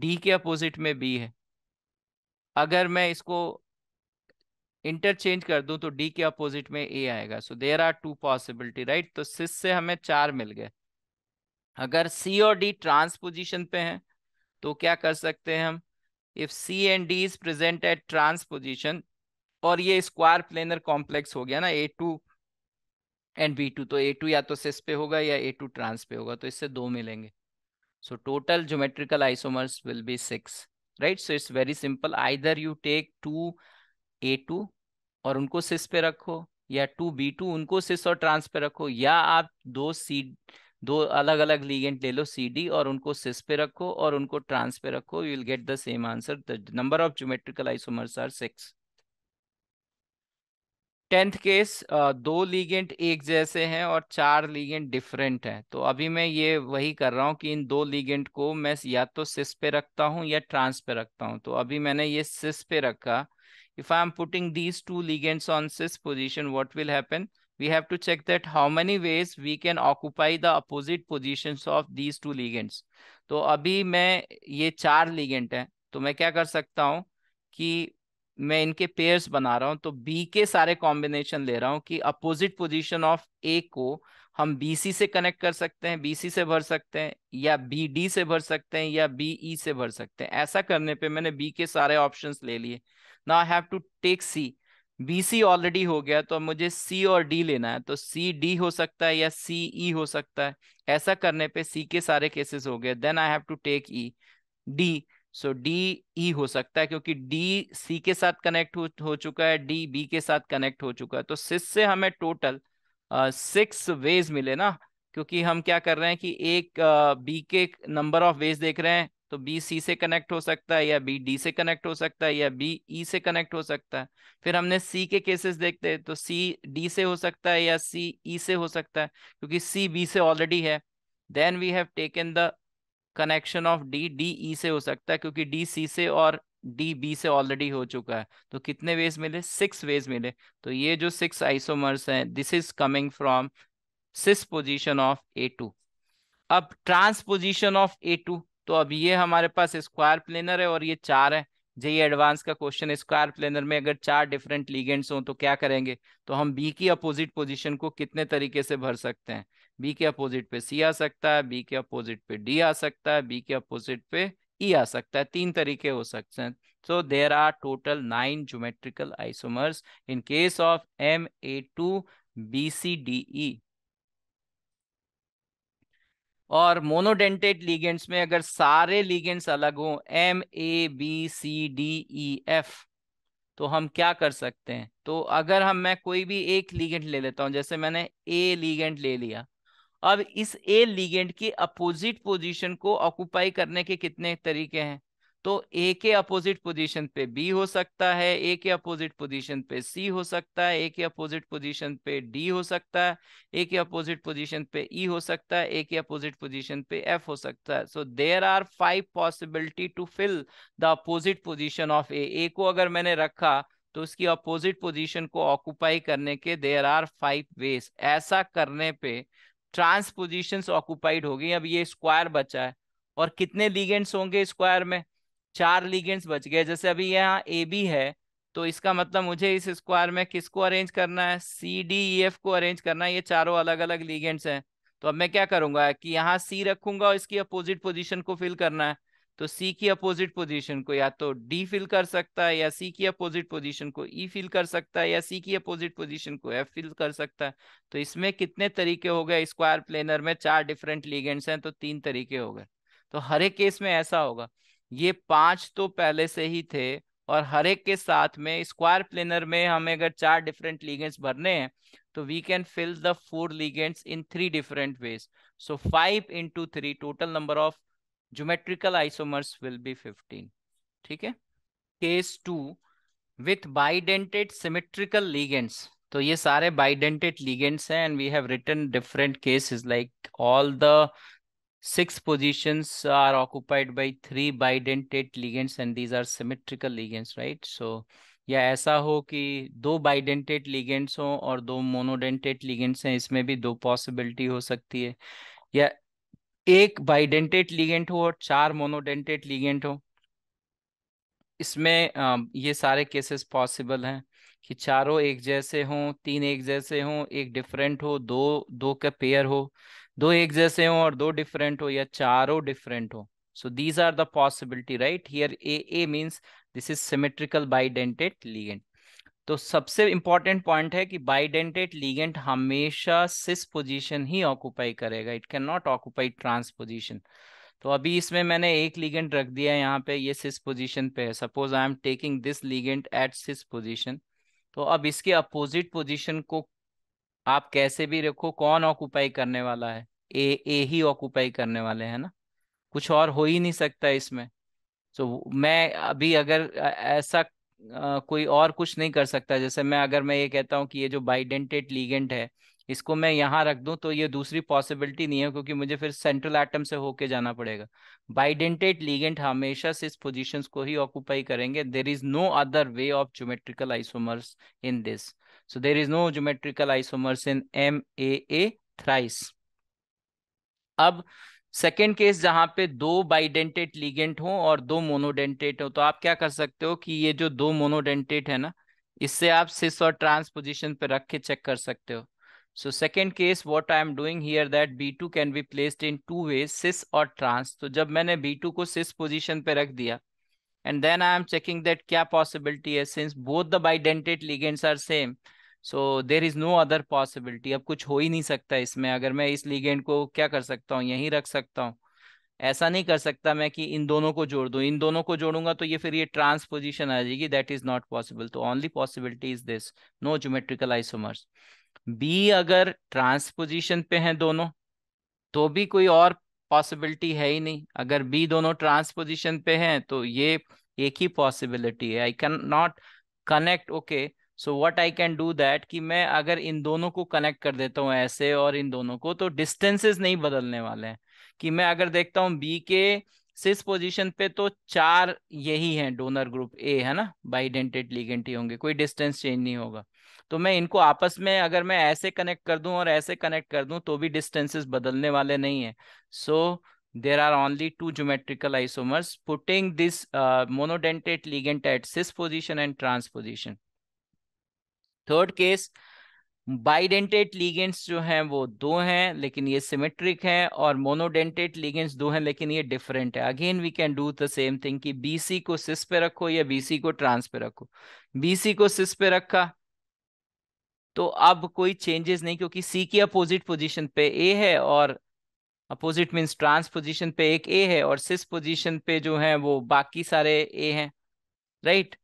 डी के अपोजिट में बी है अगर मैं इसको इंटरचेंज कर दूं तो डी के अपोजिट में ए आएगा so there are two possibility right तो सिस से हमें चार मिल गए अगर सी और डी ट्रांसपोजिशन पे हैं तो क्या कर सकते हैं हम if C and D is present at trans position और ये स्क्वायर प्लेनर कॉम्प्लेक्स हो गया ना A two and B two तो ए टू या तो सिस पे होगा या ए टू ट्रांस पे होगा तो इससे दो मिलेंगे so total geometrical isomers will be six right so it's very simple either you take two A two और उनको सिस पे रखो या टू बी टू उनको सिस और ट्रांस पे रखो या आप दो सी दो अलग अलग लीगेंट ले लो सी डी और उनको सिस पे रखो और उनको ट्रांस पे रखो you will get the same answer the number of geometrical isomers are six tenth case दो लीगेंट एक जैसे हैं और चार लीगेंट डिफरेंट हैं तो अभी मैं ये वही कर रहा हूँ कि इन दो लीगेंट को मैं या तो सिस पे रखता हूँ या ट्रांस पे रखता हूँ तो अभी मैंने ये सिस पे रखा if I am putting these two ligands on cis position what will happen we have to check that how many ways we can occupy the opposite position of these two ligands तो अभी मैं ये चार लीगेंट हैं तो मैं क्या कर सकता हूँ कि मैं इनके पेयर्स बना रहा हूँ तो बी के सारे कॉम्बिनेशन ले रहा हूं कि अपोजिट पोजीशन ऑफ ए को हम बी सी से कनेक्ट कर सकते हैं बी सी से भर सकते हैं या बी डी से भर सकते हैं या बी ई e से भर सकते हैं ऐसा करने पे मैंने बी के सारे ऑप्शंस ले लिए now I have to take C B C already हो गया तो मुझे सी और डी लेना है तो सी डी हो सकता है या सी ई e हो सकता है ऐसा करने पे सी के सारे केसेस हो गए then I have to take E D so D E हो सकता है क्योंकि डी सी के साथ कनेक्ट हो, हो चुका है डी बी के साथ कनेक्ट हो चुका है तो सिस से हमें टोटल सिक्स वेज मिले ना क्योंकि हम क्या कर रहे हैं कि एक बी uh, के नंबर ऑफ वेज देख रहे हैं तो बी सी से कनेक्ट हो सकता है या बी डी से कनेक्ट हो सकता है या बी ई e से कनेक्ट हो सकता है फिर हमने सी के केसेस देखते हैं तो सी डी से हो सकता है या सी ई e से हो सकता है क्योंकि सी बी से ऑलरेडी है then we have taken the connection of D D E से हो सकता है क्योंकि डी सी से और डी बी से ऑलरेडी हो चुका है तो कितने वेज मिले सिक्स वेज मिले तो ये जो सिक्स आइसोमर्स हैं this is coming from cis position of A two अब ट्रांसपोजिशन ऑफ ए टू तो अब ये हमारे पास स्क्वायर प्लेनर है और ये चार है जेई एडवांस का क्वेश्चन स्क्वायर प्लेनर में अगर चार डिफरेंट लीगेंट्स हों तो क्या करेंगे तो हम बी की अपोजिट पोजिशन को कितने तरीके से भर सकते हैं बी के अपोजिट पे सी आ सकता है बी के अपोजिट पे डी आ सकता है बी के अपोजिट पे ई e आ सकता है तीन तरीके हो सकते हैं so there are total nine geometrical isomers in case of M A two B C D E और मोनोडेंटेड लीगेंट्स में अगर सारे लीगेंट्स अलग हों M A B C D E F तो हम क्या कर सकते हैं तो अगर हम मैं कोई भी एक लीगेंट ले लेता हूं जैसे मैंने ए लीगेंट ले लिया अब इस ए लिगेंड के अपोजिट पोजीशन को ऑक्यूपाई करने के कितने तरीके हैं तो ए के अपोजिट पोजीशन पे बी हो सकता है ए के अपोजिट पोजीशन पे सी हो सकता है ए के अपोजिट पोजीशन पे डी हो सकता है ए के अपोजिट पोजीशन पे ई e हो सकता है ए के अपोजिट पोजीशन पे एफ हो सकता है so there are five possibility to fill the opposite position of A A को अगर मैंने रखा तो उसकी अपोजिट पोजीशन को ऑक्यूपाई करने के देर आर फाइव वेज ऐसा करने पे ट्रांसपोजिशन ऑक्यूपाइड हो गई अब ये स्क्वायर बचा है और कितने लीगेंट्स होंगे स्क्वायर में चार लीगेंट्स बच गए जैसे अभी यहाँ ए बी है तो इसका मतलब मुझे इस स्क्वायर में किसको अरेंज करना है सी डी ई एफ को अरेंज करना है ये चारों अलग अलग लीगेंट्स हैं तो अब मैं क्या करूंगा कि यहाँ सी रखूंगा और इसकी अपोजिट पोजिशन को फिल करना है तो सी की अपोजिट पोजीशन को या तो डी फिल कर सकता है या सी की अपोजिट पोजीशन को ई e फिल कर सकता है या सी की अपोजिट पोजीशन को एफ फिल कर सकता है तो इसमें कितने तरीके हो गए स्क्वायर प्लेनर में चार डिफरेंट लीगेंट्स हैं तो तीन तरीके हो गए तो हर एक केस में ऐसा होगा ये पांच तो पहले से ही थे और हर एक के साथ में स्क्वायर प्लेनर में हमें अगर चार डिफरेंट लीगेंट्स भरने हैं तो we can fill the four ligands in three different ways so five into three total number of geometrical isomers will be 15 ठीक है case two with bidentate symmetrical ligands तो ये सारे बाइडेंटेड लीगेंट्स हैं and we have written different cases like all the six positions are occupied by three bidentate ligands and these are symmetrical ligands right so या ऐसा हो कि दो बाइडेंटेड लीगेंट्स हों और दो मोनोडेंटेड लीगेंट्स हैं इसमें भी दो पॉसिबिलिटी हो सकती है या एक बाइडेंटेट लिगेंट हो और चार मोनोडेंटेट लिगेंट हो इसमें ये सारे केसेस पॉसिबल हैं कि चारों एक जैसे हों तीन एक जैसे हों एक डिफरेंट हो दो दो का पेयर हो दो एक जैसे हों और दो डिफरेंट हो या चारों डिफरेंट हो so these are the possibility right here A A means this is symmetrical bidentate ligand तो सबसे इंपॉर्टेंट पॉइंट है कि बाइडेंटेड लीगेंट हमेशा सिस पोजीशन ही ऑक्यूपाई करेगा it can not occupy trans position तो अभी इसमें मैंने एक लीगेंट रख दिया यहाँ पे ये सिस पोजीशन पे है suppose I am taking this ligand at cis position तो अब इसके अपोजिट पोजीशन को आप कैसे भी रखो कौन ऑक्यूपाई करने वाला है ए ए ही ऑक्यूपाई करने वाले है ना कुछ और हो ही नहीं सकता इसमें तो so, मैं अभी अगर ऐसा कोई और कुछ नहीं कर सकता जैसे मैं अगर मैं ये कहता हूँ कि ये जो बाइडेंटेड लीगेंट है इसको मैं यहाँ रख दूँ तो ये दूसरी पॉसिबिलिटी नहीं है क्योंकि मुझे फिर सेंट्रल एटम से होके जाना पड़ेगा बाइडेंटेड लीगेंट हमेशा से इस पोजिशन को ही ऑक्यूपाई करेंगे there is no other way of geometrical isomers in this so there is no geometrical isomers in M A A thrice अब सेकेंड केस जहां पे दो बाइडेंटेट लीगेंट हो और दो मोनोडेंटेट हो तो आप क्या कर सकते हो कि ये जो दो मोनोडेंटेट है ना इससे आप सिस और ट्रांस पोजिशन पे रख के चेक कर सकते हो so second case what I am doing here that B two can be placed in two way cis और ट्रांस तो जब मैंने बी टू को सिस पोजिशन पे रख दिया and then I am checking that क्या पॉसिबिलिटी है since both the bidentate ligands are same so there is no other possibility अब कुछ हो ही नहीं सकता इसमें अगर मैं इस लीगेंड को क्या कर सकता हूँ यहीं रख सकता हूँ ऐसा नहीं कर सकता मैं कि इन दोनों को जोड़ दूँ इन दोनों को जोड़ूंगा तो ये फिर ये ट्रांसपोजिशन आ जाएगी दैट इज़ नॉट पॉसिबल तो only possibility is this no geometrical isomers B अगर ट्रांसपोजिशन पे हैं दोनों तो भी कोई और पॉसिबिलिटी है ही नहीं अगर बी दोनों ट्रांसपोजिशन पे हैं तो ये एक ही पॉसिबिलिटी है I can not connect okay so what I can do that कि मैं अगर इन दोनों को कनेक्ट कर देता हूँ ऐसे और इन दोनों को तो डिस्टेंसेज नहीं बदलने वाले हैं कि मैं अगर देखता हूँ बी के सिस पोजिशन पे तो चार यही हैं डोनर ग्रुप ए है ना बाइडेंटेड लिगेंट ही होंगे कोई डिस्टेंस चेंज नहीं होगा तो मैं इनको आपस में अगर मैं ऐसे कनेक्ट कर दूं और ऐसे कनेक्ट कर दूं तो भी डिस्टेंसेस बदलने वाले नहीं है so there are only two geometrical isomers putting this monodentate ligand at cis position and trans position third case bidentate ligands जो हैं वो दो हैं लेकिन ये सिमेट्रिक हैं और मोनोडेंटेट लीगेंट्स दो हैं लेकिन ये डिफरेंट है again we can do the same thing कि बीसी को सिस पे रखो या बीसी को ट्रांस पे रखो बीसी को सिस पे रखा तो अब कोई चेंजेस नहीं क्योंकि सी की अपोजिट पोजीशन पे ए है और अपोजिट मीन्स ट्रांस पोजिशन पे एक ए है और सिस पोजिशन पे जो है वो बाकी सारे ए हैं राइट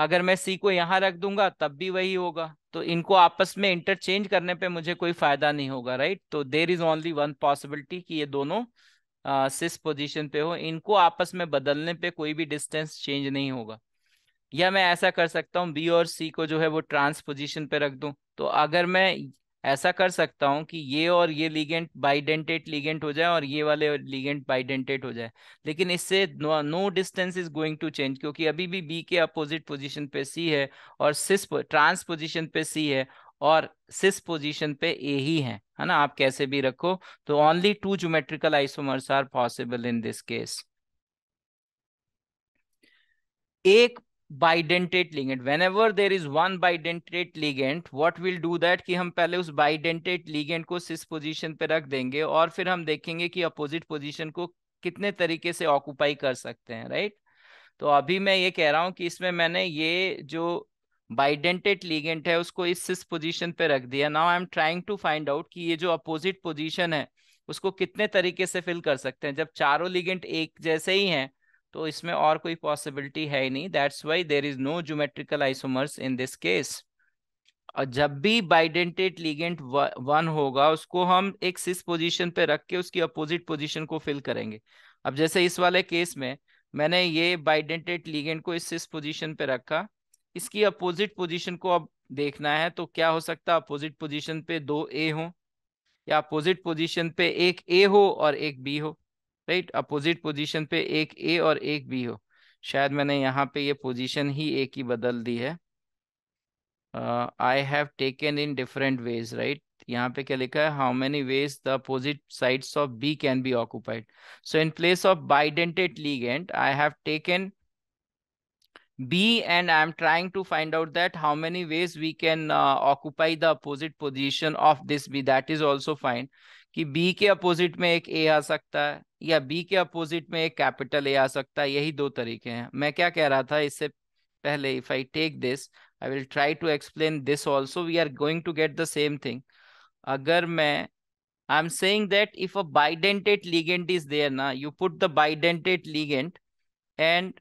अगर मैं सी को यहाँ रख दूंगा तब भी वही होगा तो इनको आपस में इंटरचेंज करने पे मुझे कोई फायदा नहीं होगा राइट तो there is only one possibility कि ये दोनों सिस uh, पोजीशन पे हो इनको आपस में बदलने पे कोई भी डिस्टेंस चेंज नहीं होगा या मैं ऐसा कर सकता हूँ बी और सी को जो है वो ट्रांस पोजिशन पे रख दूं तो अगर मैं ऐसा कर सकता हूँ कि ये और ये लीगेंट बाइडेंटेट लीगेंट हो जाए और ये वाले लीगेंट बाइडेंटेट हो जाए लेकिन इससे no distance is going to change क्योंकि अभी भी बी के अपोजिट पोजिशन पे सी है और सिस ट्रांस पोजिशन पे सी है और सिस पोजीशन पे ए ही है है ना आप कैसे भी रखो तो only two geometrical isomers are possible in this case एक bidentate whenever there is one bidentate ligand what will do that कि हम पहले उस बाइडेंटेट ligand को सिस पोजिशन पे रख देंगे और फिर हम देखेंगे कि अपोजिट पोजिशन को कितने तरीके से ऑक्यूपाई कर सकते हैं राइट तो अभी मैं ये कह रहा हूँ कि इसमें मैंने ये जो बाइडेंटेड लिगेंट है उसको इस सिस पोजिशन पे रख दिया now I am trying to find out कि ये जो अपोजिट पोजिशन है उसको कितने तरीके से फिल कर सकते हैं जब चारों लिगेंट एक जैसे ही हैं तो इसमें और कोई पॉसिबिलिटी है ही नहीं that's why there is no geometrical isomers in this case और जब भी बाइडेंटेड लीगेंट वन होगा उसको हम एक सिस पोजीशन पे रख के उसकी अपोजिट पोजीशन को फिल करेंगे अब जैसे इस वाले केस में मैंने ये बाइडेंटेड लीगेंट को इस सिस पोजीशन पे रखा इसकी अपोजिट पोजीशन को अब देखना है तो क्या हो सकता है अपोजिट पोजीशन पे दो ए हो या अपोजिट पोजीशन पे एक ए हो और एक बी हो राइट अपोजिट पोजीशन पे एक ए और एक बी हो शायद मैंने यहाँ पे ये पोजीशन ही ए की बदल दी है I have taken in different ways right यहाँ पे क्या लिखा है how many ways the opposite sides of B can be occupied so in place of bidentate ligand I have taken B and I'm trying to find out that how many ways we can uh, occupy the opposite position of this B that is also fine कि B के अपोजिट में एक A आ सकता है या बी के अपोजिट में एक कैपिटल ए आ सकता है यही दो तरीके हैं मैं क्या कह रहा था इससे पहले if I take this I will try to explain this also we are going to get the same thing अगर मैं I am saying that if a bidentate ligand is there ना you put the bidentate ligand and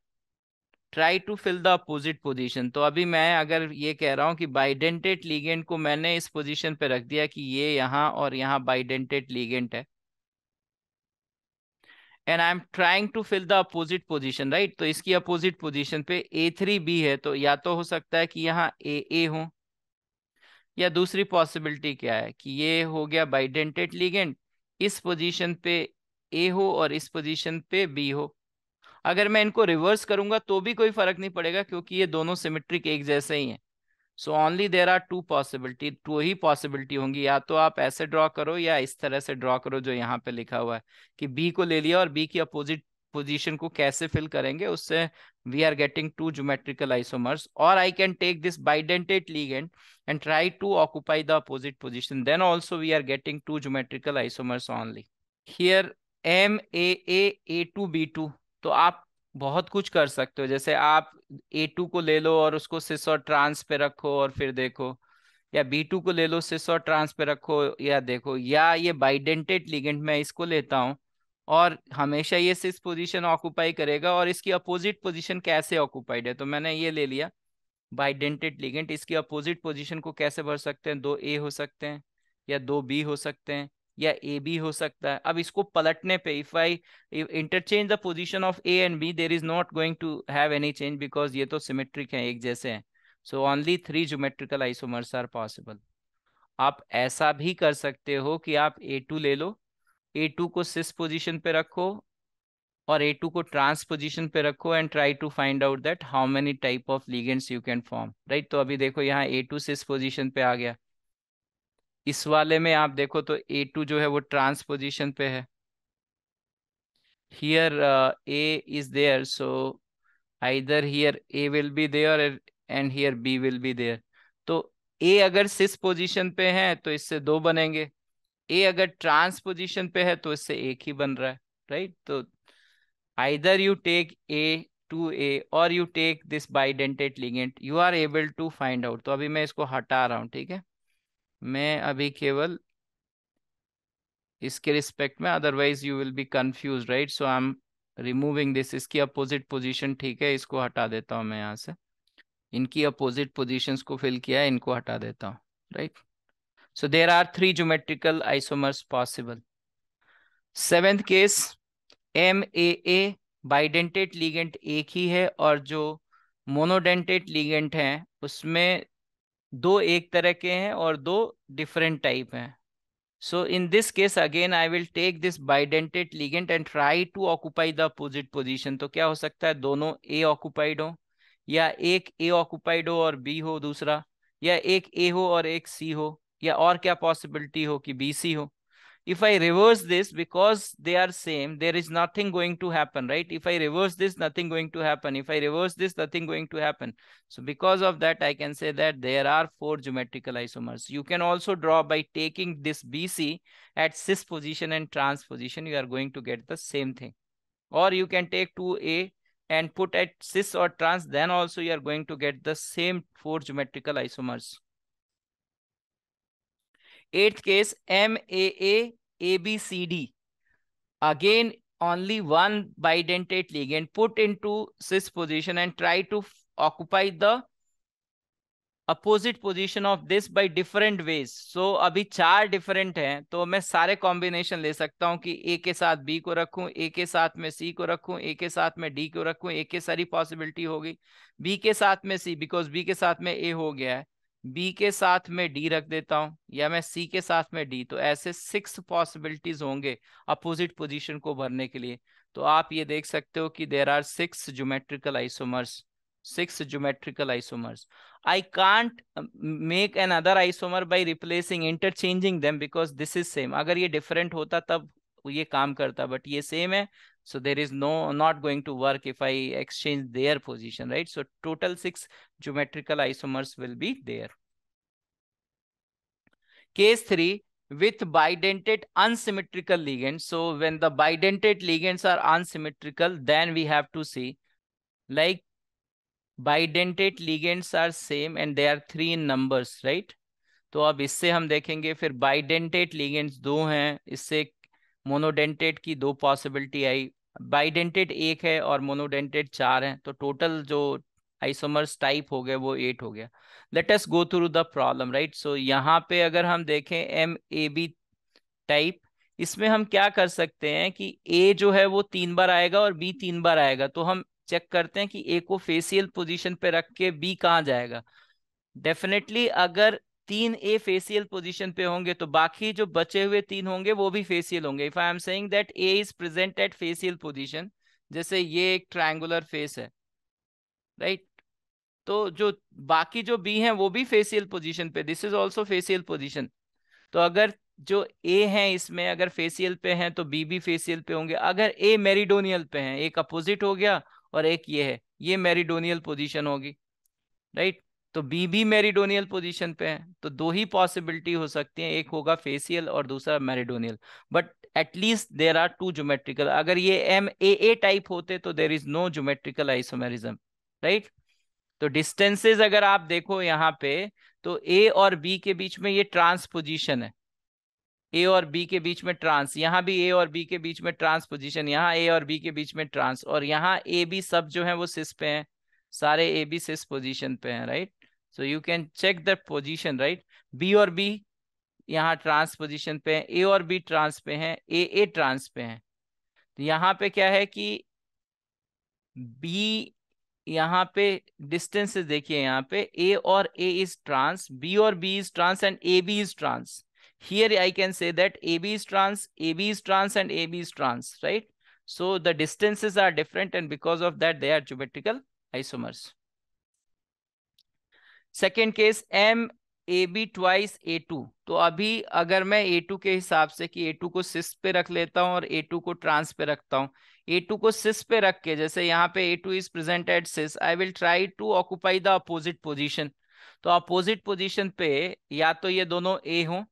try to fill the opposite position तो अभी मैं अगर ये कह रहा हूँ कि बाइडेंटेड लीगेंट को मैंने इस पोजिशन पर रख दिया कि ये यहाँ और यहाँ बाइडेंटेड लीगेंट है and I am trying to fill the opposite position right तो इसकी अपोजिट पोजिशन पे ए थ्री बी है तो या तो हो सकता है कि यहाँ ए ए हो या दूसरी पॉसिबिलिटी क्या है कि ये हो गया बाइडेंटेड लिगेंड इस पोजिशन पे ए हो और इस पोजिशन पे बी हो अगर मैं इनको रिवर्स करूंगा तो भी कोई फर्क नहीं पड़ेगा क्योंकि ये दोनों सिमेट्रिक एक जैसे ही हैं so only there are two possibility two ही पॉसिबिलिटी होंगी या तो आप ऐसे ड्रॉ करो या इस तरह से ड्रॉ करो जो यहाँ पे लिखा हुआ है कि बी को ले लिया और बी की अपोजिट पोजिशन को कैसे फिल करेंगे उससे we are getting two geometrical isomers और I can take this bidentate ligand and try to occupy the opposite position then also we are getting two geometrical isomers only here M A A two B two तो आप बहुत कुछ कर सकते हो जैसे आप ए टू को ले लो और उसको सिस और ट्रांस पे रखो और फिर देखो या बी टू को ले लो सिस और ट्रांस पे रखो या देखो या ये बाइडेंटेड लिगेंट मैं इसको लेता हूँ और हमेशा ये सिस पोजीशन ऑक्यूपाई करेगा और इसकी अपोजिट पोजीशन कैसे ऑक्यूपाइड है तो मैंने ये ले लिया बाइडेंटेड लिगेंट इसकी अपोजिट पोजिशन को कैसे भर सकते हैं दो ए हो सकते हैं या दो बी हो सकते हैं या ए बी हो सकता है अब इसको पलटने पे if I interchange the position of A and B there is not going to have any change because ये तो सिमेट्रिक है एक जैसे हैं so only three geometrical isomers are possible आप ऐसा भी कर सकते हो कि आप ए टू ले लो ए टू को सिस पोजिशन पे रखो और ए टू को ट्रांस पोजिशन पे रखो and try to find out that how many type of ligands you can form right तो अभी देखो यहाँ ए टू सिस पोजिशन पे आ गया इस वाले में आप देखो तो ए टू जो है वो ट्रांस पोजिशन पे है here A is there so either here A will be there and here B will be there तो ए अगर सिस पोजिशन पे है तो इससे दो बनेंगे ए अगर ट्रांस पोजिशन पे है तो इससे एक ही बन रहा है राइट तो either you take A two A और you take this bidentate ligand you are able to find out तो अभी मैं इसको हटा रहा हूँ ठीक है मैं अभी केवल इसके रिस्पेक्ट में otherwise you will be confuse right so I am removing this इसकी अपोजिट पोजीशन ठीक है इसको हटा देता हूँ मैं यहाँ से इनकी अपोजिट पोजीशंस को फिल किया है इनको हटा देता हूँ right so there are three geometrical isomers possible seventh case M A A bidentate ligand एक ही है और जो मोनोडेंटेट लीगेंट है उसमें दो एक तरह के हैं और दो डिफरेंट टाइप हैं so in this case again I will take this bidentate ligand and try to occupy the opposite position तो क्या हो सकता है दोनों ए ऑक्यूपाइड हो या एक ए ऑक्यूपाइड हो और बी हो दूसरा या एक ए हो और एक सी हो या और क्या पॉसिबिलिटी हो कि बी सी हो if I reverse this because they are same, there is nothing going to happen, right? If I reverse this, nothing going to happen. If I reverse this, nothing going to happen. So because of that, I can say that there are four geometrical isomers. You can also draw by taking this BC at cis position and trans position, you are going to get the same thing. Or you can take 2A and put at cis or trans, then also you are going to get the same four geometrical isomers. Eighth case M A A A B C D again only one bidentate ligand put into cis position and try to occupy the opposite position of this by different ways so अभी चार डिफरेंट है तो मैं सारे कॉम्बिनेशन ले सकता हूं कि ए के साथ बी को रखू ए के साथ में सी को रखू ए के साथ में डी को रखू ए के सारी पॉसिबिलिटी होगी बी के साथ में सी बिकॉज बी के साथ में ए हो गया है बी के साथ में डी रख देता हूं या मैं सी के साथ में डी तो ऐसे सिक्स पॉसिबिलिटीज होंगे अपोजिट पोजीशन को भरने के लिए तो आप ये देख सकते हो कि there are six geometrical isomers six geometrical isomers I can't make an other isomer by replacing interchanging them because this is same अगर ये डिफरेंट होता तब ये काम करता बट ये सेम है So there is no not going to work if I exchange their position, right? So total six geometrical isomers will be there. Case 3 with bidentate unsymmetrical ligands. So when the bidentate ligands are unsymmetrical, then we have to see like bidentate ligands are same and they are three in numbers, right? तो अब इससे हम देखेंगे फिर बाइडेंटेट लिगेंड्स दो हैं इससे मोनोडेंटेट की दो पॉसिबिलिटी आई बाइडेंटेड एक है और मोनोडेंटेड चार है तो टोटल जो आइसोमर्स टाइप हो गए वो एट हो गया let us go through the problem right so यहाँ पे अगर हम देखें एम ए बी टाइप इसमें हम क्या कर सकते हैं कि ए जो है वो तीन बार आएगा और बी तीन बार आएगा तो हम चेक करते हैं कि ए को फेसियल पोजीशन पे रख के बी कहाँ जाएगा डेफिनेटली अगर तीन ए फेसियल पोजीशन पे होंगे तो बाकी जो बचे हुए तीन होंगे वो भी फेसियल होंगे if I am saying that A is present at facial position जैसे ये एक ट्रायंगुलर फेस है राइट right? तो जो बाकी जो बी हैं वो भी फेसियल पोजीशन पे this is also facial position तो अगर जो ए हैं इसमें अगर फेसियल पे हैं तो बी भी फेसियल पे होंगे अगर ए मेरिडोनियल पे हैं एक अपोजिट हो गया और एक ये है ये मेरिडोनियल पोजीशन होगी राइट right? तो बी भी मेरिडोनियल पोजीशन पे है तो दो ही पॉसिबिलिटी हो सकती है एक होगा फेसियल और दूसरा meridional but at least there are two geometrical अगर ये एम ए ए टाइप होते तो there is no geometrical isomerism right तो डिस्टेंसेज अगर आप देखो यहाँ पे तो ए और बी के बीच में ये ट्रांसपोजिशन है ए और बी के बीच में ट्रांस यहाँ भी ए और बी के बीच में ट्रांसपोजिशन यहाँ ए और बी के बीच में ट्रांस और यहाँ ए बी सब जो है वो सिस पे हैं सारे ए बी सिस पोजिशन पे हैं right so you can check the position right B और बी यहाँ ट्रांस पोजिशन पे है ए और बी ट्रांस पे है ए ए ट्रांस पे हैं तो यहाँ पे क्या है कि बी यहाँ पे डिस्टेंस देखिए यहाँ पे ए और ए इज ट्रांस बी और B is trans and A B is trans here I can say that A B is trans A B is trans and A B is trans right so the distances are different and because of that they are geometrical isomers second case M A B twice A two तो अभी अगर मैं ए टू के हिसाब से कि ए टू को सिस पे रख लेता हूँ और ए टू को ट्रांस पे रखता हूँ ए टू को सिस पे रख के जैसे यहाँ पे A two is present at cis I will try to occupy the opposite position तो अपोजिट पोजिशन पे या तो ये दोनों ए हो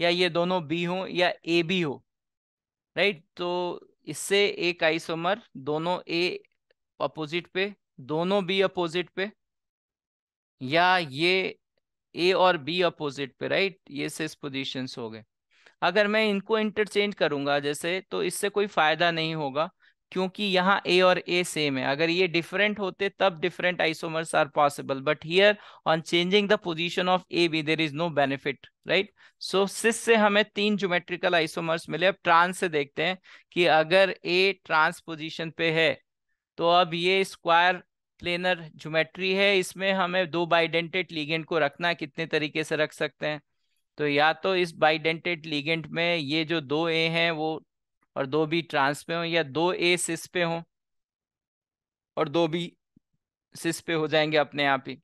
या ये दोनों बी हो या ए बी हो राइट तो इससे एक आइसोमर दोनों ए अपोजिट पे दोनों बी अपोजिट पे या ये ए और बी अपोजिट पे राइट ये सिक्स पोजिशन हो गए अगर मैं इनको इंटरचेंज करूंगा जैसे तो इससे कोई फायदा नहीं होगा क्योंकि यहाँ ए और ए सेम है अगर ये डिफरेंट होते तब different isomers are possible but here on changing the position of A B there is no benefit right so cis से हमें तीन ज्योमेट्रिकल आइसोमर्स मिले अब ट्रांस से देखते हैं कि अगर ए ट्रांस पोजीशन पे है तो अब ये स्क्वायर प्लेनर ज्योमेट्री है इसमें हमें दो बाइडेंटेड लीगेंट को रखना है कितने तरीके से रख सकते हैं तो या तो इस बाइडेंटेड लीगेंट में ये जो दो ए हैं वो और दो बी ट्रांस पे हों या दो ए सिस पे हों और दो बी सिस पे हो जाएंगे अपने आप ही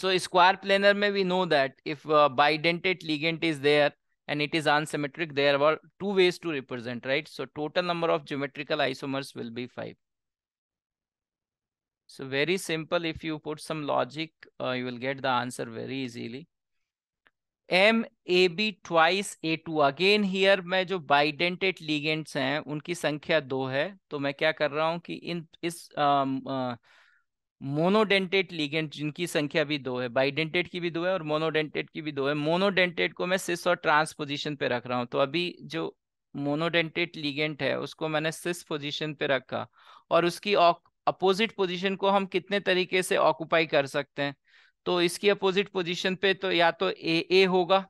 सो स्क्वायर प्लेनर में we know that if bidentate ligand is there and it is unsymmetric there were two ways to represent right so total number of geometrical isomers will be So very simple. If you put some logic, uh, you will get the answer very easily. M A B twice A two again here मैं जो बाइडेंटेड लिगेंट्स हैं उनकी संख्या दो है तो मैं क्या कर रहा हूँ कि इन इस मोनोडेंटेड um, लिगेंट uh, जिनकी संख्या भी दो है बाइडेंटेड की भी दो है और मोनोडेंटेड की भी दो है मोनोडेंटेड को मैं सिस और ट्रांस पोजीशन पे रख रहा हूँ तो अभी जो मोनोडेंटेड लिगेंट है उसको मैंने सिस पोजीशन पे रखा और उसकी अपोजिट पोजीशन को हम कितने तरीके से ऑक्यूपाई कर सकते हैं तो इसकी अपोजिट पोजीशन पे तो या तो ए ए होगा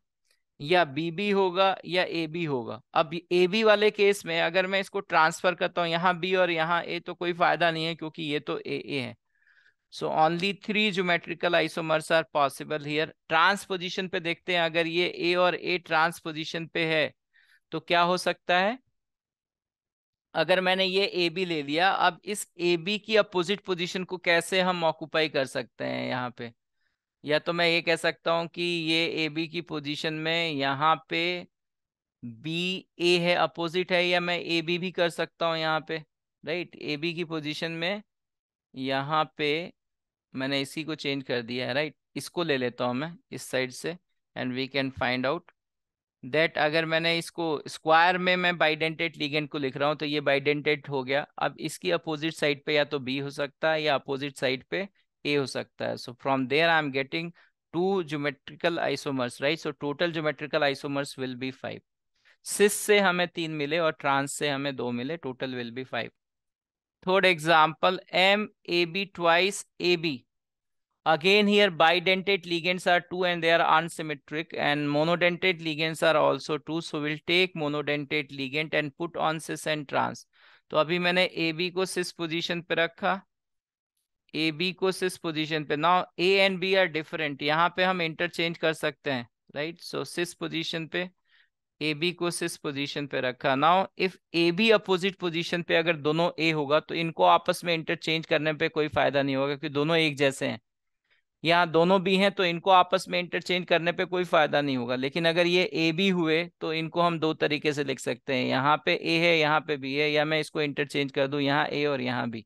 या बी बी होगा या ए बी होगा अब ए बी वाले केस में अगर मैं इसको ट्रांसफर करता हूँ यहाँ बी और यहाँ ए तो कोई फायदा नहीं है क्योंकि ये तो ए ए है so only three geometrical isomers are possible here trans position पे देखते हैं अगर ये ए और ए ट्रांसपोजिशन पे है तो क्या हो सकता है अगर मैंने ये ए बी ले लिया अब इस ए बी की अपोजिट पोजीशन को कैसे हम ऑक्यूपाई कर सकते हैं यहाँ पे या तो मैं ये कह सकता हूँ कि ये ए बी की पोजीशन में यहाँ पे बी ए है अपोजिट है या मैं ए बी भी कर सकता हूँ यहाँ पे राइट ए बी की पोजीशन में यहाँ पे मैंने इसी को चेंज कर दिया है राइट इसको ले लेता हूँ मैं इस साइड से and we can find out that अगर मैंने इसको स्क्वायर में मैं बाइडेंटेड लीगेंट को लिख रहा हूँ तो ये बाइडेंटेड हो गया अब इसकी अपोजिट साइड पे या तो बी हो सकता है या अपोजिट साइड पे ए हो सकता है so from there I am getting two geometrical isomers right so total geometrical isomers will be five cis से हमें तीन मिले और ट्रांस से हमें दो मिले total will be five third example M A B twice A B Again here bidentate ligands are two and they are unsymmetric and monodentate ligands are also two So we'll take monodentate ligand and put on cis and trans. तो अभी मैंने ए बी को सिस पोजीशन पे रखा ए बी को सिस पोजीशन पे now A and B are different यहाँ पे हम इंटरचेंज कर सकते हैं राइट सो सिस पोजीशन पे ए बी को सिस पोजीशन पे रखा now if A B opposite position पे अगर दोनों ए होगा तो इनको आपस में इंटरचेंज करने पे कोई फायदा नहीं होगा क्योंकि दोनों एक जैसे हैं यहाँ दोनों भी हैं तो इनको आपस में इंटरचेंज करने पे कोई फायदा नहीं होगा लेकिन अगर ये ए बी हुए तो इनको हम दो तरीके से लिख सकते हैं यहाँ पे ए है यहाँ पे बी है या मैं इसको इंटरचेंज कर दू यहाँ ए और यहाँ B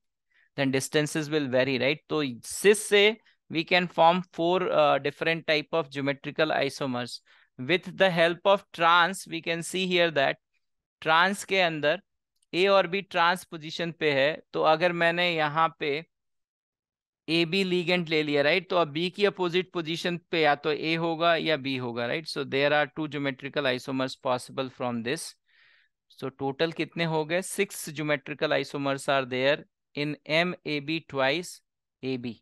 then distances will vary right तो सिस से we can form four different type of geometrical isomers with the help of trans we can see here that trans के अंदर ए और बी ट्रांस पोजिशन पे है तो अगर मैंने यहाँ पे ए बी लीगेंट ले लिया राइट तो अब बी की अपोजिट पोजिशन पे या तो ए होगा या बी होगा right so there are two geometrical isomers possible from this so total कितने हो गए six geometrical isomers are there in M A B twice A B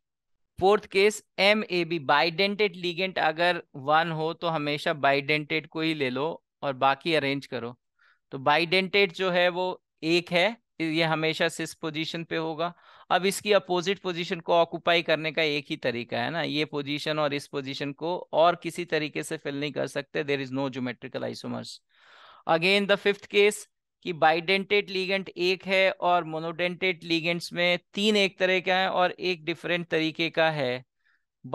fourth case M A B bidentate ligand अगर वन हो तो हमेशा बाइडेंटेड को ही ले लो और बाकी अरेंज करो तो बाइडेंटेड जो है वो एक है ये हमेशा सिस पोजीशन पे होगा अब इसकी अपोजिट पोजीशन को ऑक्यूपाई करने का एक ही तरीका है ना ये पोजीशन और इस पोजीशन को और किसी तरीके से फिल नहीं कर सकते there is no geometrical isomers again the fifth case कि बाइडेंटेड लीगेंट एक है और मोनोडेंटेड लीगेंट्स में तीन एक तरह का है और एक डिफरेंट तरीके का है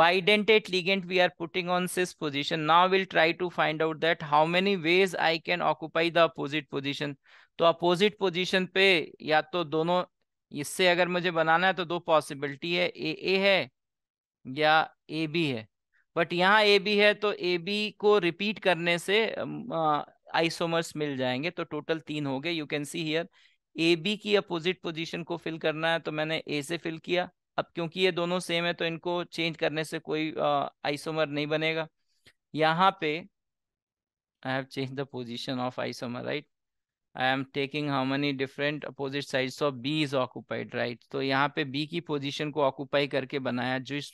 bidentate ligand we are putting on cis position now will try to find out that how many ways I can occupy the opposite position तो अपोजिट पोजिशन पे या तो दोनों इससे अगर मुझे बनाना है तो दो पॉसिबिलिटी है ए ए है या ए बी है बट यहाँ ए बी है तो ए बी को रिपीट करने से आइसोमर्स मिल जाएंगे तो टोटल तीन हो गए you can see here A B की अपोजिट पोजीशन को फिल करना है तो मैंने ए से फिल किया अब क्योंकि ये दोनों सेम है तो इनको चेंज करने से कोई आइसोमर नहीं बनेगा यहाँ पे I have change the position of isomer right I am taking how many different opposite side of B is occupied right तो यहाँ पे बी की पोजिशन को ऑक्यूपाई करके बनाया जो इस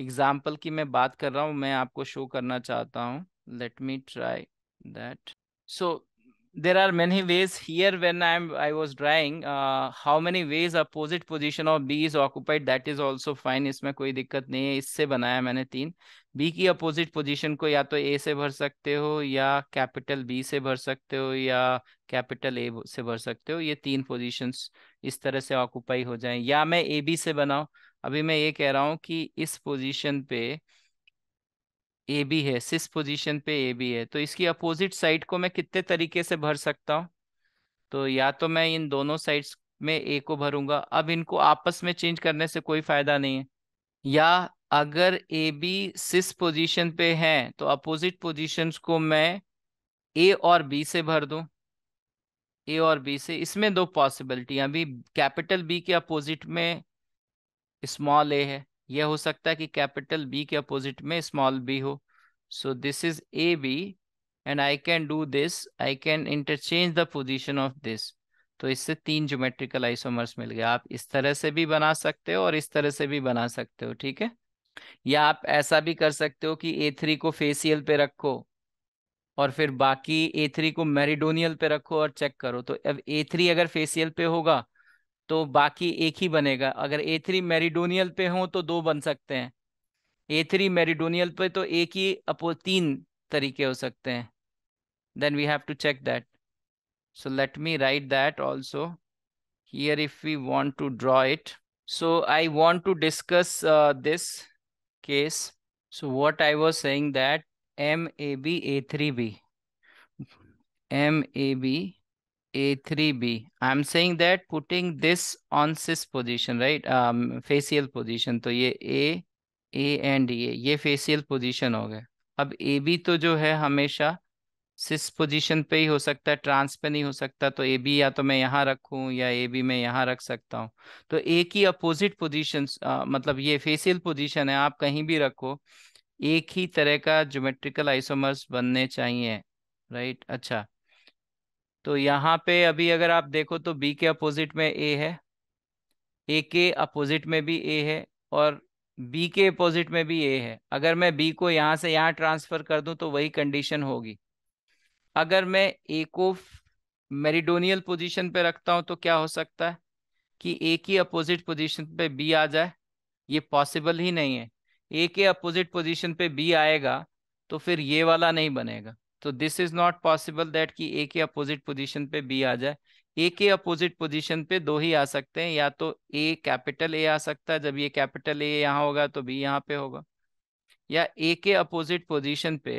एग्जाम्पल की मैं बात कर रहा हूँ मैं आपको शो करना चाहता हूँ let me try that so there are many ways here when i'm i was drawing uh, how many ways opposite position of b is occupied that is also fine इसमें कोई दिक्कत नहीं है इससे बनाया मैंने तीन b की अपोजिट पोजीशन को या तो a से भर सकते हो या कैपिटल b से भर सकते हो या कैपिटल a से भर सकते हो ये तीन पोजीशंस इस तरह से ऑक्यूपाई हो जाएं या मैं ए बी से बनाऊं अभी मैं ये कह रहा हूँ कि इस पोजीशन पे ए बी है सिस पोजीशन पे ए बी है तो इसकी अपोजिट साइड को मैं कितने तरीके से भर सकता हूँ तो या तो मैं इन दोनों साइड्स में ए को भरूंगा अब इनको आपस में चेंज करने से कोई फायदा नहीं है या अगर ए बी सिस पोजीशन पे है तो अपोजिट पोजीशंस को मैं ए और बी से भर दूं ए और बी से इसमें दो पॉसिबिलिटी अभी कैपिटल बी के अपोजिट में स्मॉल ए है यह हो सकता है कि कैपिटल बी के अपोजिट में स्मॉल बी हो so this is A B and I can do this I can interchange the position of this तो इससे तीन ज्योमेट्रिकल आइसोमर्स मिल गया आप इस तरह से भी बना सकते हो और इस तरह से भी बना सकते हो ठीक है या आप ऐसा भी कर सकते हो कि ए थ्री को फेसियल पे रखो और फिर बाकी ए थ्री को मेरिडोनियल पे रखो और चेक करो तो अब ए थ्री अगर फेसियल पे होगा तो बाकी एक ही बनेगा अगर ए थ्री मेरिडोनियल पे हो तो दो बन सकते हैं ए थ्री मेरिडोनियल पे तो एक ही अपो तीन तरीके हो सकते हैं then we have to check that so let me write that also here if we want to draw it so I want to discuss this case so what I was saying that M A B A three B M A B A3B. I'm saying that putting this on cis position, right? Um, facial position. तो ये A, A and A. ये facial position हो गए अब AB तो जो है हमेशा सिस पोजीशन पे ही हो सकता है ट्रांस पे नहीं हो सकता तो ए बी या तो मैं यहाँ रखूँ या ए बी मैं यहाँ रख सकता हूँ तो ए की अपोजिट पोजीशन मतलब ये फेसियल पोजीशन है आप कहीं भी रखो एक ही तरह का ज्योमेट्रिकल आइसोमर्स बनने चाहिए राइट अच्छा तो यहाँ पे अभी अगर आप देखो तो बी के अपोजिट में ए है ए के अपोजिट में भी ए है और बी के अपोजिट में भी ए है अगर मैं बी को यहाँ से यहाँ ट्रांसफर कर दूँ तो वही कंडीशन होगी अगर मैं ए को मेरिडोनियल पोजीशन पे रखता हूँ तो क्या हो सकता है कि ए की अपोजिट पोजीशन पे बी आ जाए ये पॉसिबल ही नहीं है ए के अपोजिट पोजीशन पे बी आएगा तो फिर ये वाला नहीं बनेगा तो this is not possible that कि ए के अपोजिट पोजीशन पे बी आ जाए ए के अपोजिट पोजीशन पे दो ही आ सकते हैं या तो ए कैपिटल ए आ सकता है जब ये कैपिटल ए यहाँ होगा तो बी यहाँ पे होगा या ए के अपोजिट पोजीशन पे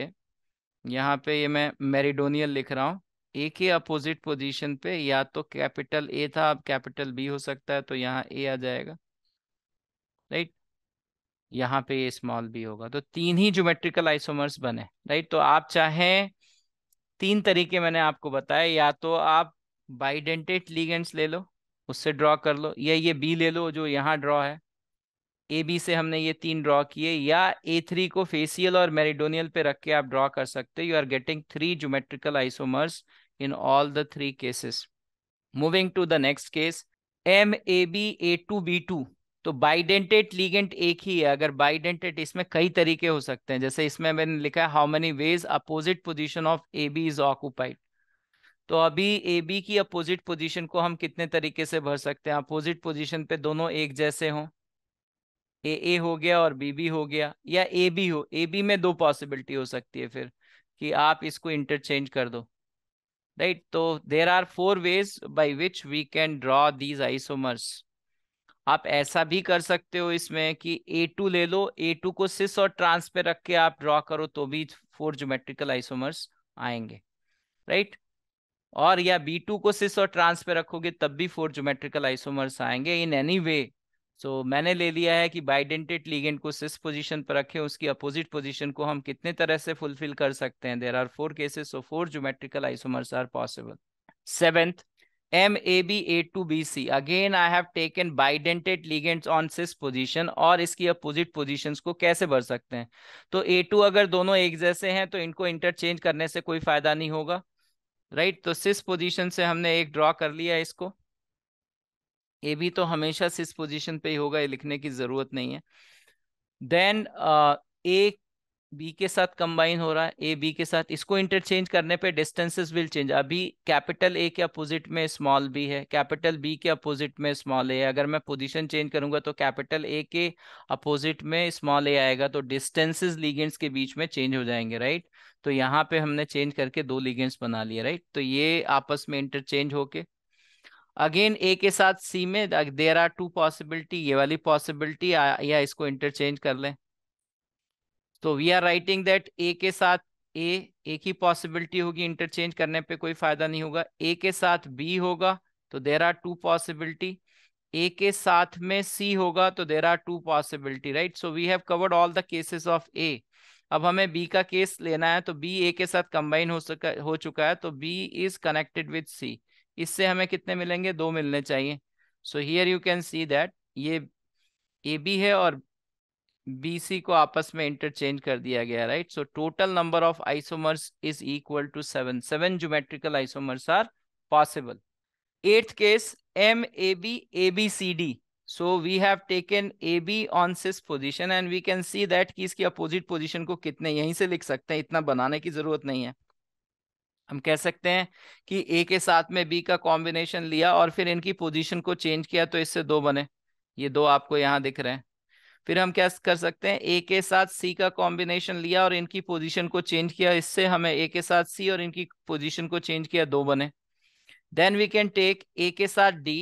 यहाँ पे ये मैं मेरिडोनियल लिख रहा हूँ ए के अपोजिट पोजीशन पे या तो कैपिटल ए था अब कैपिटल बी हो सकता है तो यहाँ ए आ जाएगा राइट यहाँ पे ये स्मॉल बी होगा तो तीन ही ज्योमेट्रिकल आइसोमर्स बने राइट तो आप चाहें तीन तरीके मैंने आपको बताया या तो आप बाइडेंटेट लीगेंट्स ले लो उससे ड्रॉ कर लो या ये बी ले लो जो यहाँ ड्रॉ है ए बी से हमने ये तीन ड्रॉ किए या ए थ्री को फेसियल और मेरिडोनियल पे रख के आप ड्रॉ कर सकते you are getting three geometrical isomers in all the three cases moving to the next case M A B A two B two तो बाइडेंटेड लीगेंट एक ही है अगर बाइडेंटेड इसमें कई तरीके हो सकते हैं जैसे इसमें मैंने लिखा है how many ways opposite position of A B is occupied तो अभी ए बी की अपोजिट पोजिशन को हम कितने तरीके से भर सकते हैं अपोजिट पोजिशन पे दोनों एक जैसे हों ए ए हो गया और बी बी हो गया या ए बी हो ए बी में दो पॉसिबिलिटी हो सकती है फिर कि आप इसको इंटरचेंज कर दो राइट तो there are four ways by which we can draw these isomers आप ऐसा भी कर सकते हो इसमें कि ए टू ले लो ए टू को सिस और ट्रांस पे रख के आप ड्रॉ करो तो भी फोर ज्योमेट्रिकल आइसोमर्स आएंगे राइट और या बी टू को सिस और ट्रांस पे रखोगे तब भी फोर ज्योमेट्रिकल आइसोमर्स आएंगे इन एनी वे सो मैंने ले लिया है कि बाइडेंटेड लीगेंट को सिस पोजिशन पर रखें उसकी अपोजिट पोजिशन को हम कितने तरह से फुलफिल कर सकते हैं there are four cases so four geometrical isomers are possible seventh M A A B B two C again I have taken bidentate ligands on cis position और इसकी अपोजिट पोजीशंस को कैसे भर सकते हैं तो ए टू अगर दोनों एक जैसे हैं तो इनको इंटरचेंज करने से कोई फायदा नहीं होगा राइट right? तो सिस पोजीशन से हमने एक ड्रॉ कर लिया इसको ए बी तो हमेशा सिस पोजीशन पे ही होगा ये लिखने की जरूरत नहीं है देन ए uh, बी के साथ कंबाइन हो रहा है ए बी के साथ इसको इंटरचेंज करने पे डिस्टेंसेस विल चेंज अभी कैपिटल ए के अपोजिट में स्मॉल बी है कैपिटल बी के अपोजिट में स्मॉल ए है अगर मैं पोजीशन चेंज करूंगा तो कैपिटल ए के अपोजिट में स्मॉल ए आएगा तो डिस्टेंसेस लीगेंट्स के बीच में चेंज हो जाएंगे राइट तो यहाँ पे हमने चेंज करके दो लीगेंट्स बना लिए राइट तो ये आपस में इंटरचेंज होके अगेन ए के साथ सी में देर आर टू पॉसिबिलिटी ये वाली पॉसिबिलिटी या इसको इंटरचेंज कर लें तो we are writing that A के साथ ए एक ही पॉसिबिलिटी होगी इंटरचेंज करने पे कोई फायदा नहीं होगा ए के साथ बी होगा तो there are two possibility A के साथ में सी होगा तो there are two possibility right so we have covered all the cases of A अब हमें बी का केस लेना है तो बी ए के साथ कंबाइन हो सका हो चुका है तो B is connected with C इससे हमें कितने मिलेंगे दो मिलने चाहिए so here you can see that ये ए बी है और बीसी को आपस में इंटरचेंज कर दिया गया right so total number of isomers is equal to seven seven geometrical isomers are possible eighth case M A B A B C D so we have taken A B on cis position and we can see that कि इसकी अपोजिट पोजिशन को कितने यहीं से लिख सकते हैं इतना बनाने की जरूरत नहीं है हम कह सकते हैं कि ए के साथ में बी का कॉम्बिनेशन लिया और फिर इनकी पोजिशन को चेंज किया तो इससे दो बने ये दो आपको यहाँ दिख रहे हैं फिर हम क्या कर सकते हैं ए के साथ सी का कॉम्बिनेशन लिया और इनकी पोजीशन को चेंज किया इससे हमें ए के साथ सी और इनकी पोजीशन को चेंज किया दो बने then we can take A के साथ D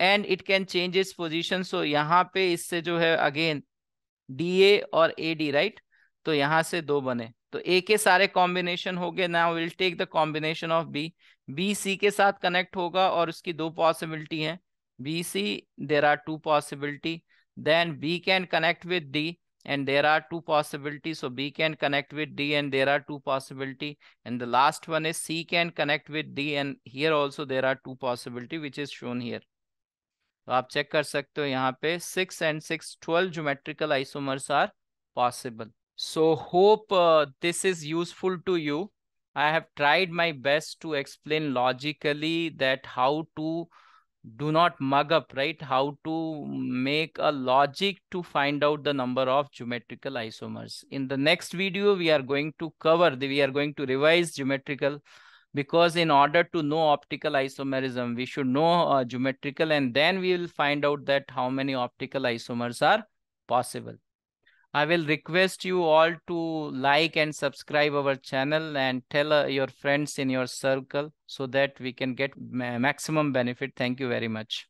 and it can change its position so यहाँ पे इससे जो है अगेन डी ए और ए डी राइट तो यहाँ से दो बने तो ए के सारे कॉम्बिनेशन हो गए now will take the combination of B B C के साथ कनेक्ट होगा और उसकी दो पॉसिबिलिटी हैं B C there are two possibility then B can connect with D and there are two possibilities. So B can connect with D and there are two possibility. And the last one is C can connect with D and here also there are two possibility which is shown here. So you check कर सकते हो यहाँ six six and six twelve geometrical isomers are possible this is useful to you. I have tried my best to explain logically that how to do not mug up, right? How to make a logic to find out the number of geometrical isomers. In the next video, we are going to cover, the, we are going to revise geometrical because in order to know optical isomerism, we should know uh, geometrical and then we will find out that how many optical isomers are possible. I will request you all to like and subscribe our channel and tell uh, your friends in your circle so that we can get maximum benefit. Thank you very much.